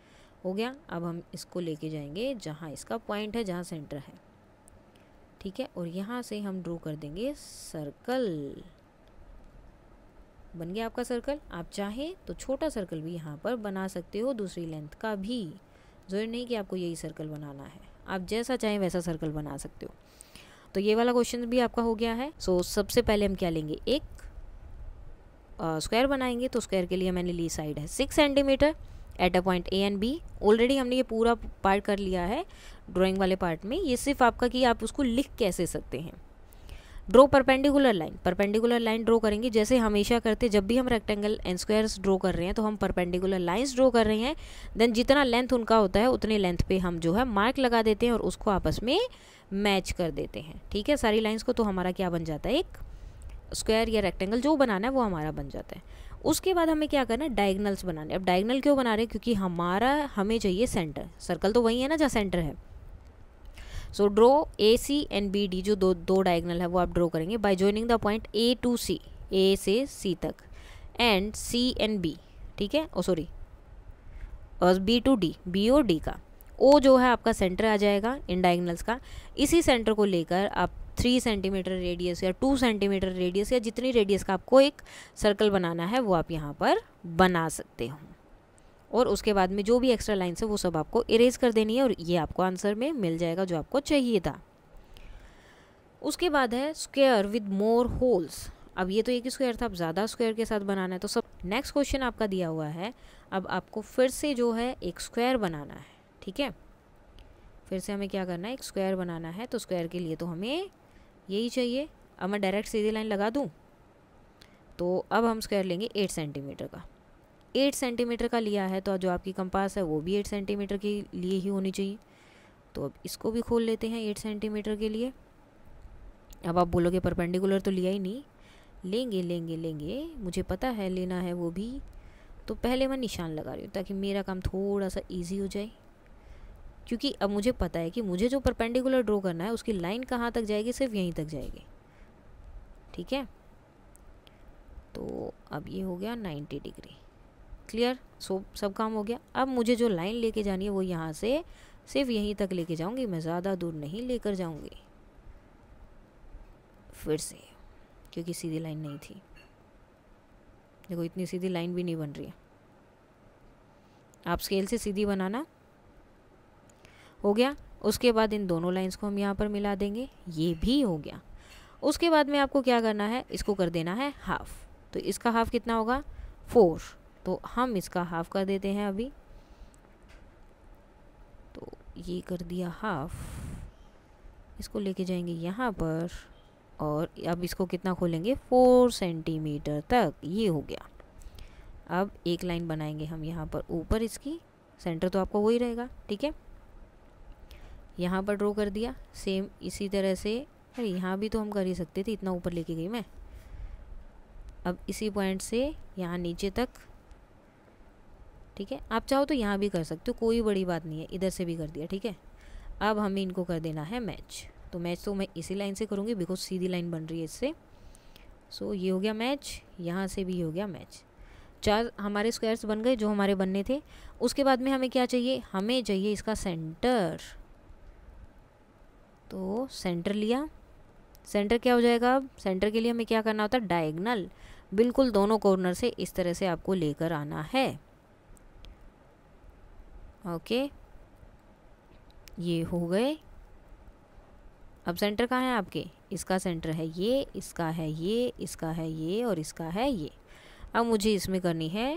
हो गया अब हम इसको लेके जाएंगे जहाँ इसका पॉइंट है जहाँ सेंटर है ठीक है और यहाँ से हम ड्रॉ कर देंगे सर्कल बन गया आपका सर्कल आप चाहें तो छोटा सर्कल भी यहाँ पर बना सकते हो दूसरी लेंथ का भी ज़रूरी नहीं कि आपको यही सर्कल बनाना है आप जैसा चाहें वैसा सर्कल बना सकते हो तो ये वाला क्वेश्चन भी आपका हो गया है सो so, सबसे पहले हम क्या लेंगे एक स्क्वायर बनाएंगे तो स्क्वायर के लिए मैंने ली साइड है six centimetre at a point A and B already हमने ये पूरा पार्ट कर लिया है ड्राइंग वाले पार्ट में ये सिर्फ आपका कि आप उसको लिख कैसे सकते हैं draw perpendicular line perpendicular line draw करेंगे जैसे हमेशा करते जब भी हम रेक्टेंगल एंड स्क्वायर्स ड्रॉ कर रहे हैं तो हम परपेंडिकुलर लाइन्स ड्रॉ कर रहे हैं देन जितना लेंथ उनका होता है उतने लेंथ पे हम जो है मार्क लगा देते हैं और उसको आपस में मैच कर देते हैं ठीक है सारी लाइन्स को तो हमारा क्या बन जाता है एक स्क्वायर या रेक्टेंगल जो बनाना है वो हमारा बन जाता है उसके बाद हमें क्या करना है डायगनल्स बनाने अब डायगनल क्यों बना रहे हैं क्योंकि हमारा हमें चाहिए सेंटर सर्कल तो वही है ना जहाँ सेंटर है so draw A C and B D जो दो दो डायगनल है वो आप ड्रॉ करेंगे by joining the point A to C A से सी तक एंड सी एंड बी ठीक है ओ oh, सॉरी और B to D B O D का ओ जो है आपका सेंटर आ जाएगा इन डायगनल्स का इसी सेंटर को लेकर आप थ्री सेंटीमीटर रेडियस या टू सेंटीमीटर रेडियस या जितनी रेडियस का आपको एक सर्कल बनाना है वो आप यहाँ पर बना सकते हो और उसके बाद में जो भी एक्स्ट्रा लाइन्स है वो सब आपको इरेज कर देनी है और ये आपको आंसर में मिल जाएगा जो आपको चाहिए था उसके बाद है स्क्वेयर विद मोर होल्स अब ये तो एक स्क्वायर था अब ज़्यादा स्क्वायर के साथ बनाना है तो सब नेक्स्ट क्वेश्चन आपका दिया हुआ है अब आपको फिर से जो है एक स्क्वायर बनाना है ठीक है फिर से हमें क्या करना है एक स्क्वायर बनाना है तो स्क्वायर के लिए तो हमें यही चाहिए अब मैं डायरेक्ट सीधी लाइन लगा दूँ तो अब हम स्क्वायर लेंगे एट सेंटीमीटर का एट सेंटीमीटर का लिया है तो जो आपकी कंपास है वो भी एट सेंटीमीटर के लिए ही होनी चाहिए तो अब इसको भी खोल लेते हैं एट सेंटीमीटर के लिए अब आप बोलोगे परपेंडिकुलर तो लिया ही नहीं लेंगे लेंगे लेंगे मुझे पता है लेना है वो भी तो पहले मैं निशान लगा रही हूँ ताकि मेरा काम थोड़ा सा ईजी हो जाए क्योंकि अब मुझे पता है कि मुझे जो परपेंडिकुलर ड्रॉ करना है उसकी लाइन कहाँ तक जाएगी सिर्फ यहीं तक जाएगी ठीक है तो अब ये हो गया 90 डिग्री क्लियर सो सब काम हो गया अब मुझे जो लाइन लेके जानी है वो यहाँ से सिर्फ यहीं तक लेके जाऊँगी मैं ज़्यादा दूर नहीं लेकर जाऊँगी फिर से क्योंकि सीधी लाइन नहीं थी देखो इतनी सीधी लाइन भी नहीं बन रही है आप स्केल से सीधी बनाना हो गया उसके बाद इन दोनों लाइंस को हम यहाँ पर मिला देंगे ये भी हो गया उसके बाद में आपको क्या करना है इसको कर देना है हाफ तो इसका हाफ कितना होगा फोर तो हम इसका हाफ़ कर देते हैं अभी तो ये कर दिया हाफ़ इसको लेके जाएंगे यहाँ पर और अब इसको कितना खोलेंगे फोर सेंटीमीटर तक ये हो गया अब एक लाइन बनाएंगे हम यहाँ पर ऊपर इसकी सेंटर तो आपको वही रहेगा ठीक है यहाँ पर ड्रॉ कर दिया सेम इसी तरह से अरे यहाँ भी तो हम कर ही सकते थे इतना ऊपर लेके गई मैं अब इसी पॉइंट से यहाँ नीचे तक ठीक है आप चाहो तो यहाँ भी कर सकते हो कोई बड़ी बात नहीं है इधर से भी कर दिया ठीक है अब हमें इनको कर देना है मैच तो मैच तो मैं इसी लाइन से करूँगी बिकॉज सीधी लाइन बन रही है इससे सो ये हो गया मैच यहाँ से भी हो गया मैच चार हमारे स्क्वायर्स बन गए जो हमारे बनने थे उसके बाद में हमें क्या चाहिए हमें चाहिए इसका सेंटर तो सेंटर लिया सेंटर क्या हो जाएगा अब सेंटर के लिए हमें क्या करना होता है डायगनल बिल्कुल दोनों कॉर्नर से इस तरह से आपको लेकर आना है ओके ये हो गए अब सेंटर कहाँ है आपके इसका सेंटर है ये इसका है ये इसका है ये और इसका है ये अब मुझे इसमें करनी है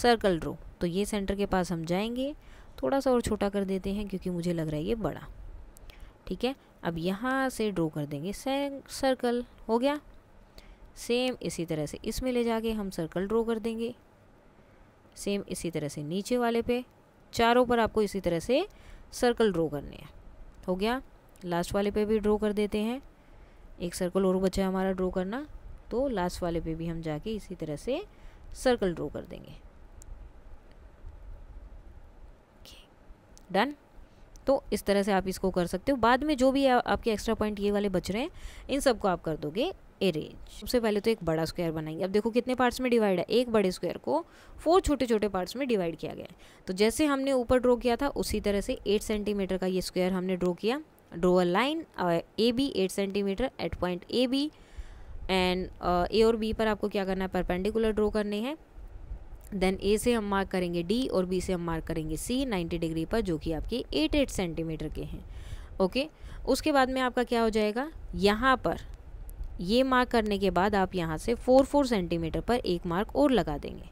सर्कल ड्रो तो ये सेंटर के पास हम जाएंगे थोड़ा सा और छोटा कर देते हैं क्योंकि मुझे लग रहा है ये बड़ा ठीक है अब यहाँ से ड्रो कर देंगे सर्कल हो गया सेम इसी तरह से इसमें ले जाके हम सर्कल ड्रो कर देंगे सेम इसी तरह से नीचे वाले पे चारों पर आपको इसी तरह से सर्कल ड्रॉ करने हैं हो गया लास्ट वाले पे भी ड्रॉ कर देते हैं एक सर्कल और बचा है हमारा ड्रॉ करना तो लास्ट वाले पे भी हम जाके इसी तरह से सर्कल ड्रॉ कर देंगे डन तो इस तरह से आप इसको कर सकते हो बाद में जो भी आपके एक्स्ट्रा पॉइंट ये वाले बच रहे हैं इन सबको आप कर दोगे अरेंज सबसे पहले तो एक बड़ा स्क्वायर बनाएंगे अब देखो कितने पार्ट्स में डिवाइड है एक बड़े स्क्वायर को फोर छोटे छोटे पार्ट्स में डिवाइड किया गया है तो जैसे हमने ऊपर ड्रॉ किया था उसी तरह से एट सेंटीमीटर का ये स्क्वायर हमने ड्रॉ किया draw a line A B eight centimetre at point A B and A और बी पर आपको क्या करना है परपेंडिकुलर ड्रॉ करने हैं देन ए से हम मार्क करेंगे डी और बी से हम मार्क करेंगे सी 90 डिग्री पर जो कि आपके 8 8 सेंटीमीटर के हैं ओके okay? उसके बाद में आपका क्या हो जाएगा यहाँ पर ये मार्क करने के बाद आप यहाँ से फोर फोर सेंटीमीटर पर एक मार्क और लगा देंगे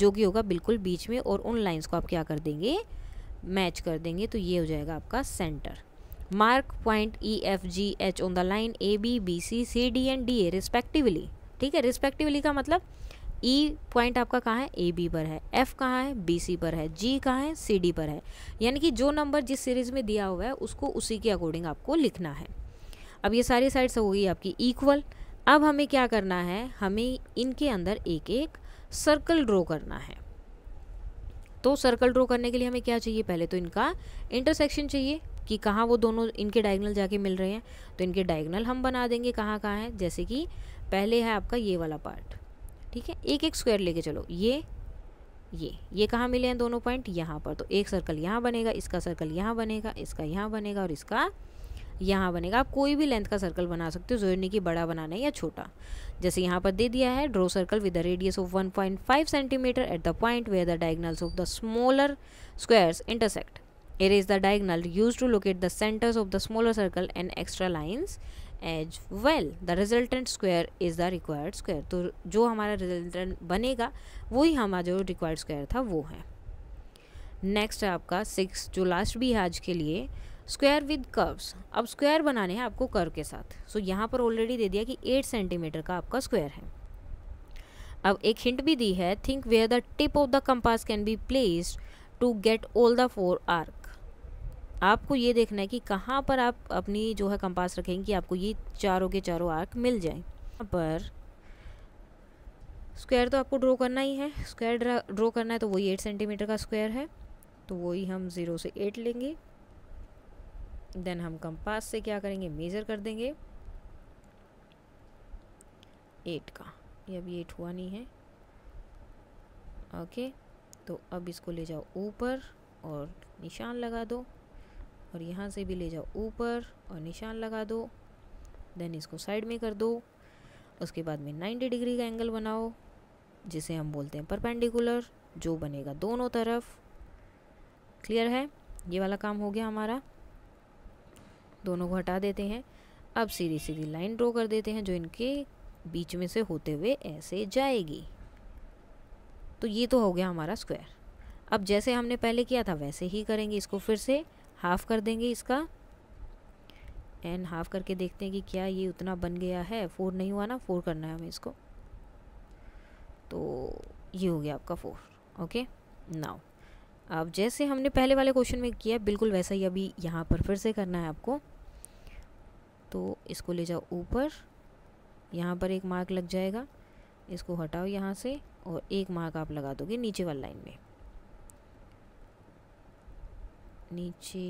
जो कि होगा बिल्कुल बीच में और उन लाइंस को आप क्या कर देंगे मैच कर देंगे तो ये हो जाएगा आपका centre mark point E F G H on the line A B B C C D and D A respectively ठीक है रिस्पेक्टिवली का मतलब ई e पॉइंट आपका कहाँ है ए बी पर है एफ कहाँ है बी सी पर है जी कहाँ है सी डी पर है यानी कि जो नंबर जिस सीरीज़ में दिया हुआ है उसको उसी के अकॉर्डिंग आपको लिखना है अब ये सारी साइड्स हो गई आपकी इक्वल अब हमें क्या करना है हमें इनके अंदर एक एक सर्कल ड्रॉ करना है तो सर्कल ड्रॉ करने के लिए हमें क्या चाहिए पहले तो इनका इंटरसेक्शन चाहिए कि कहाँ वो दोनों इनके डायगनल जाके मिल रहे हैं तो इनके डायगनल हम बना देंगे कहाँ कहाँ हैं जैसे कि पहले है आपका ये वाला पार्ट ठीक है एक एक स्क्वायर लेके चलो ये ये ये कहाँ मिले हैं दोनों पॉइंट यहाँ पर तो एक सर्कल यहाँ बनेगा इसका सर्कल यहाँ बनेगा इसका यहाँ बनेगा और इसका यहाँ बनेगा आप कोई भी लेंथ का सर्कल बना सकते हो जोड़ने कि बड़ा बनाना है या छोटा जैसे यहाँ पर दे दिया है draw circle with the radius of 1.5 centimetre at the point where the diagonals of the smaller squares intersect is the diagonal use to locate the centres of the smaller circle and extra lines as well the resultant square is the required square तो जो हमारा resultant बनेगा वही हमारा जो required square था वो है नेक्स्ट है आपका सिक्स जो लास्ट भी है आज के लिए स्क्वायर विद कर्व्स अब स्क्वायर बनाने हैं आपको कर्व के साथ सो so, यहाँ पर ऑलरेडी दे दिया कि एट सेंटीमीटर का आपका स्क्वायर है अब एक हिंट भी दी है think where the tip of the compass can be placed to get all the four arc आपको ये देखना है कि कहाँ पर आप अपनी जो है कंपास रखेंगे कि आपको ये चारों के चारों आर्क मिल जाए यहाँ पर स्क्वायर तो आपको ड्रॉ करना ही है स्क्वायर ड्रॉ करना है तो वही एट सेंटीमीटर का स्क्वायर है तो वही हम ज़ीरो से एट लेंगे देन हम कंपास से क्या करेंगे मेज़र कर देंगे एट का ये अभी एट हुआ नहीं है ओके तो अब इसको ले जाओ ऊपर और निशान लगा दो और यहाँ से भी ले जाओ ऊपर और निशान लगा दो देन इसको साइड में कर दो उसके बाद में 90 डिग्री का एंगल बनाओ जिसे हम बोलते हैं परपेंडिकुलर जो बनेगा दोनों तरफ क्लियर है ये वाला काम हो गया हमारा दोनों को हटा देते हैं अब सीधी सीधी लाइन ड्रॉ कर देते हैं जो इनके बीच में से होते हुए ऐसे जाएगी तो ये तो हो गया हमारा स्क्वायर अब जैसे हमने पहले किया था वैसे ही करेंगे इसको फिर से हाफ़ कर देंगे इसका एंड हाफ़ करके देखते हैं कि क्या ये उतना बन गया है फोर नहीं हुआ ना फोर करना है हमें इसको तो ये हो गया आपका फोर ओके नाउ अब जैसे हमने पहले वाले क्वेश्चन में किया बिल्कुल वैसा ही अभी यहाँ पर फिर से करना है आपको तो इसको ले जाओ ऊपर यहाँ पर एक मार्क लग जाएगा इसको हटाओ यहाँ से और एक मार्क आप लगा दोगे नीचे वाली लाइन में नीचे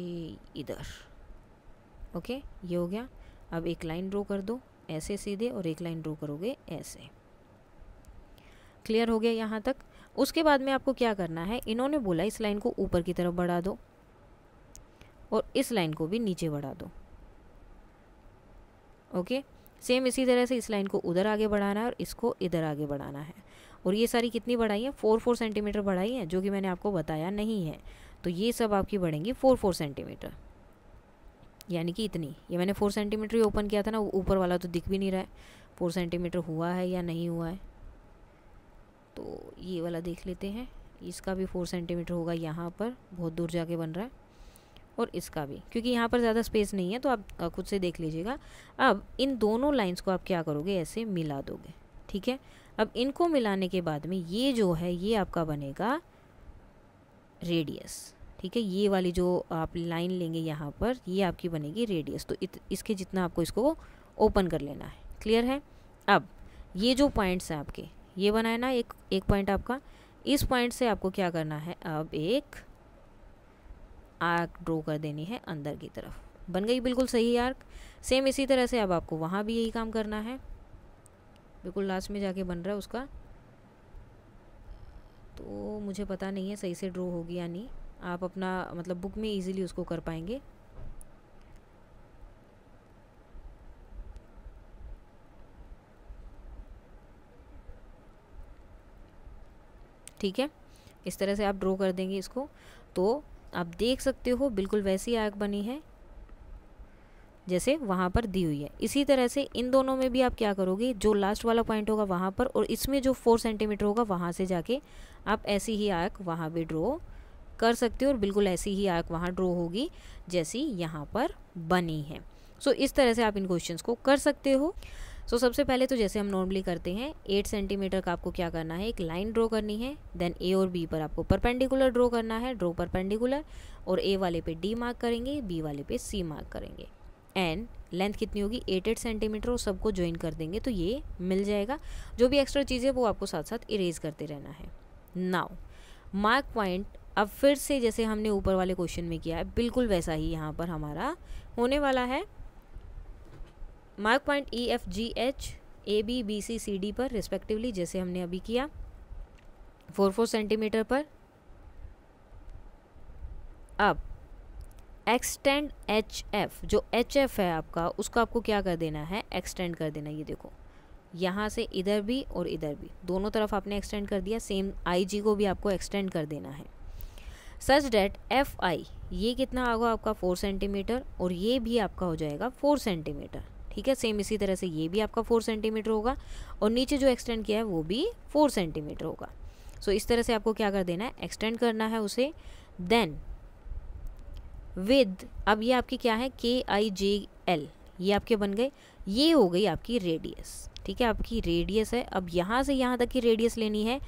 इधर ओके ये हो गया अब एक लाइन ड्रॉ कर दो ऐसे सीधे और एक लाइन ड्रॉ करोगे ऐसे क्लियर हो गया यहाँ तक उसके बाद में आपको क्या करना है इन्होंने बोला इस लाइन को ऊपर की तरफ बढ़ा दो और इस लाइन को भी नीचे बढ़ा दो ओके सेम इसी तरह से इस लाइन को उधर आगे बढ़ाना है और इसको इधर आगे बढ़ाना है और ये सारी कितनी बढ़ाई है फोर फोर सेंटीमीटर बढ़ाई है जो कि मैंने आपको बताया नहीं है तो ये सब आपकी बढ़ेंगी फोर फोर सेंटीमीटर यानी कि इतनी ये मैंने फोर सेंटीमीटर ही ओपन किया था ना ऊपर वाला तो दिख भी नहीं रहा है फोर सेंटीमीटर हुआ है या नहीं हुआ है तो ये वाला देख लेते हैं इसका भी फोर सेंटीमीटर होगा यहाँ पर बहुत दूर जाके बन रहा है और इसका भी क्योंकि यहाँ पर ज़्यादा स्पेस नहीं है तो आप खुद से देख लीजिएगा अब इन दोनों लाइन्स को आप क्या करोगे ऐसे मिला दोगे ठीक है अब इनको मिलाने के बाद में ये जो है ये आपका बनेगा रेडियस ठीक है ये वाली जो आप लाइन लेंगे यहाँ पर ये आपकी बनेगी रेडियस तो इत, इसके जितना आपको इसको ओपन कर लेना है क्लियर है अब ये जो पॉइंट्स हैं आपके ये बनाए ना एक एक पॉइंट आपका इस पॉइंट से आपको क्या करना है अब एक आर्क ड्रॉ कर देनी है अंदर की तरफ बन गई बिल्कुल सही आर्क सेम इसी तरह से अब आपको वहाँ भी यही काम करना है बिल्कुल लास्ट में जाके बन रहा है उसका तो मुझे पता नहीं है सही से ड्रॉ होगी या नहीं आप अपना मतलब बुक में इजीली उसको कर पाएंगे ठीक है इस तरह से आप ड्रॉ कर देंगे इसको तो आप देख सकते हो बिल्कुल वैसी आग बनी है जैसे वहाँ पर दी हुई है इसी तरह से इन दोनों में भी आप क्या करोगे जो लास्ट वाला पॉइंट होगा वहाँ पर और इसमें जो फोर सेंटीमीटर होगा वहाँ से जाके आप ऐसी ही आग वहाँ भी ड्रो कर सकते हो और बिल्कुल ऐसी ही आग वहाँ ड्रॉ होगी जैसी यहाँ पर बनी है सो so, इस तरह से आप इन क्वेश्चंस को कर सकते हो सो so, सबसे पहले तो जैसे हम नॉर्मली करते हैं एट सेंटीमीटर का आपको क्या करना है एक लाइन ड्रॉ करनी है देन ए और बी पर आपको परपेंडिकुलर ड्रॉ करना है ड्रॉ परपेंडिकुलर और ए वाले पे डी मार्क करेंगे बी वाले पे सी मार्क करेंगे एंड लेंथ कितनी होगी एट एट सेंटीमीटर और सबको ज्वाइन कर देंगे तो ये मिल जाएगा जो भी एक्स्ट्रा चीज़ है वो आपको साथ साथ इरेज करते रहना है नाउ मार्क पॉइंट अब फिर से जैसे हमने ऊपर वाले क्वेश्चन में किया है बिल्कुल वैसा ही यहाँ पर हमारा होने वाला है mark point E F G H A B B C C D पर रिस्पेक्टिवली जैसे हमने अभी किया फोर फोर सेंटीमीटर पर अब एक्सटेंड एच एफ जो एच एफ है आपका उसको आपको क्या कर देना है एक्सटेंड कर देना ये देखो यहाँ से इधर भी और इधर भी दोनों तरफ आपने एक्सटेंड कर दिया सेम आई जी को भी आपको एक्सटेंड कर देना है सच डेट एफ आई ये कितना आगा आपका फोर सेंटीमीटर और ये भी आपका हो जाएगा फोर सेंटीमीटर ठीक है सेम इसी तरह से ये भी आपका फोर सेंटीमीटर होगा और नीचे जो एक्सटेंड किया है वो भी फोर सेंटीमीटर होगा सो so, इस तरह से आपको क्या कर देना है एक्सटेंड करना है उसे देन विद अब ये आपकी क्या है के आई जे एल ये आपके बन गए ये हो गई आपकी रेडियस ठीक है आपकी रेडियस है अब यहाँ से यहाँ तक की रेडियस लेनी है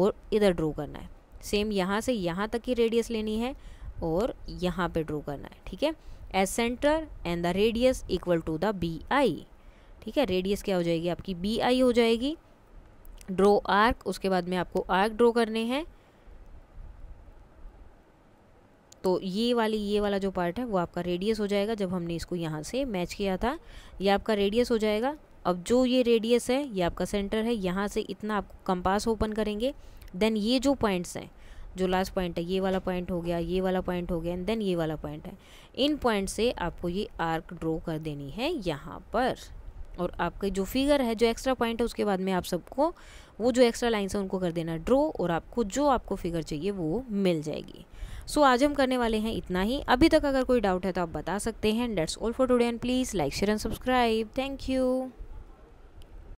और इधर ड्रो करना है सेम यहाँ से यहाँ तक की रेडियस लेनी है और यहाँ पे ड्रो करना है ठीक है as centre and the radius equal to the B I ठीक है रेडियस क्या हो जाएगी आपकी बी आई हो जाएगी ड्रो आर्क उसके बाद में आपको आर्क ड्रो करने हैं तो ये वाली ये वाला जो पार्ट है वो आपका रेडियस हो जाएगा जब हमने इसको यहाँ से मैच किया था ये आपका रेडियस हो जाएगा अब जो ये रेडियस है ये आपका सेंटर है यहाँ से इतना आप कंपास ओपन करेंगे देन ये जो पॉइंट्स हैं जो लास्ट पॉइंट है ये वाला पॉइंट हो गया ये वाला पॉइंट हो गया एंड देन ये वाला पॉइंट है इन पॉइंट से आपको ये आर्क ड्रॉ कर देनी है यहाँ पर और आपके जो फिगर है जो एक्स्ट्रा पॉइंट है उसके बाद में आप सबको वो जो एक्स्ट्रा लाइन्स है उनको कर देना ड्रॉ और आपको जो आपको फिगर चाहिए वो मिल जाएगी सो so, आज हम करने वाले हैं इतना ही अभी तक अगर कोई डाउट है तो आप बता सकते हैं that's all for today and please like share and subscribe thank you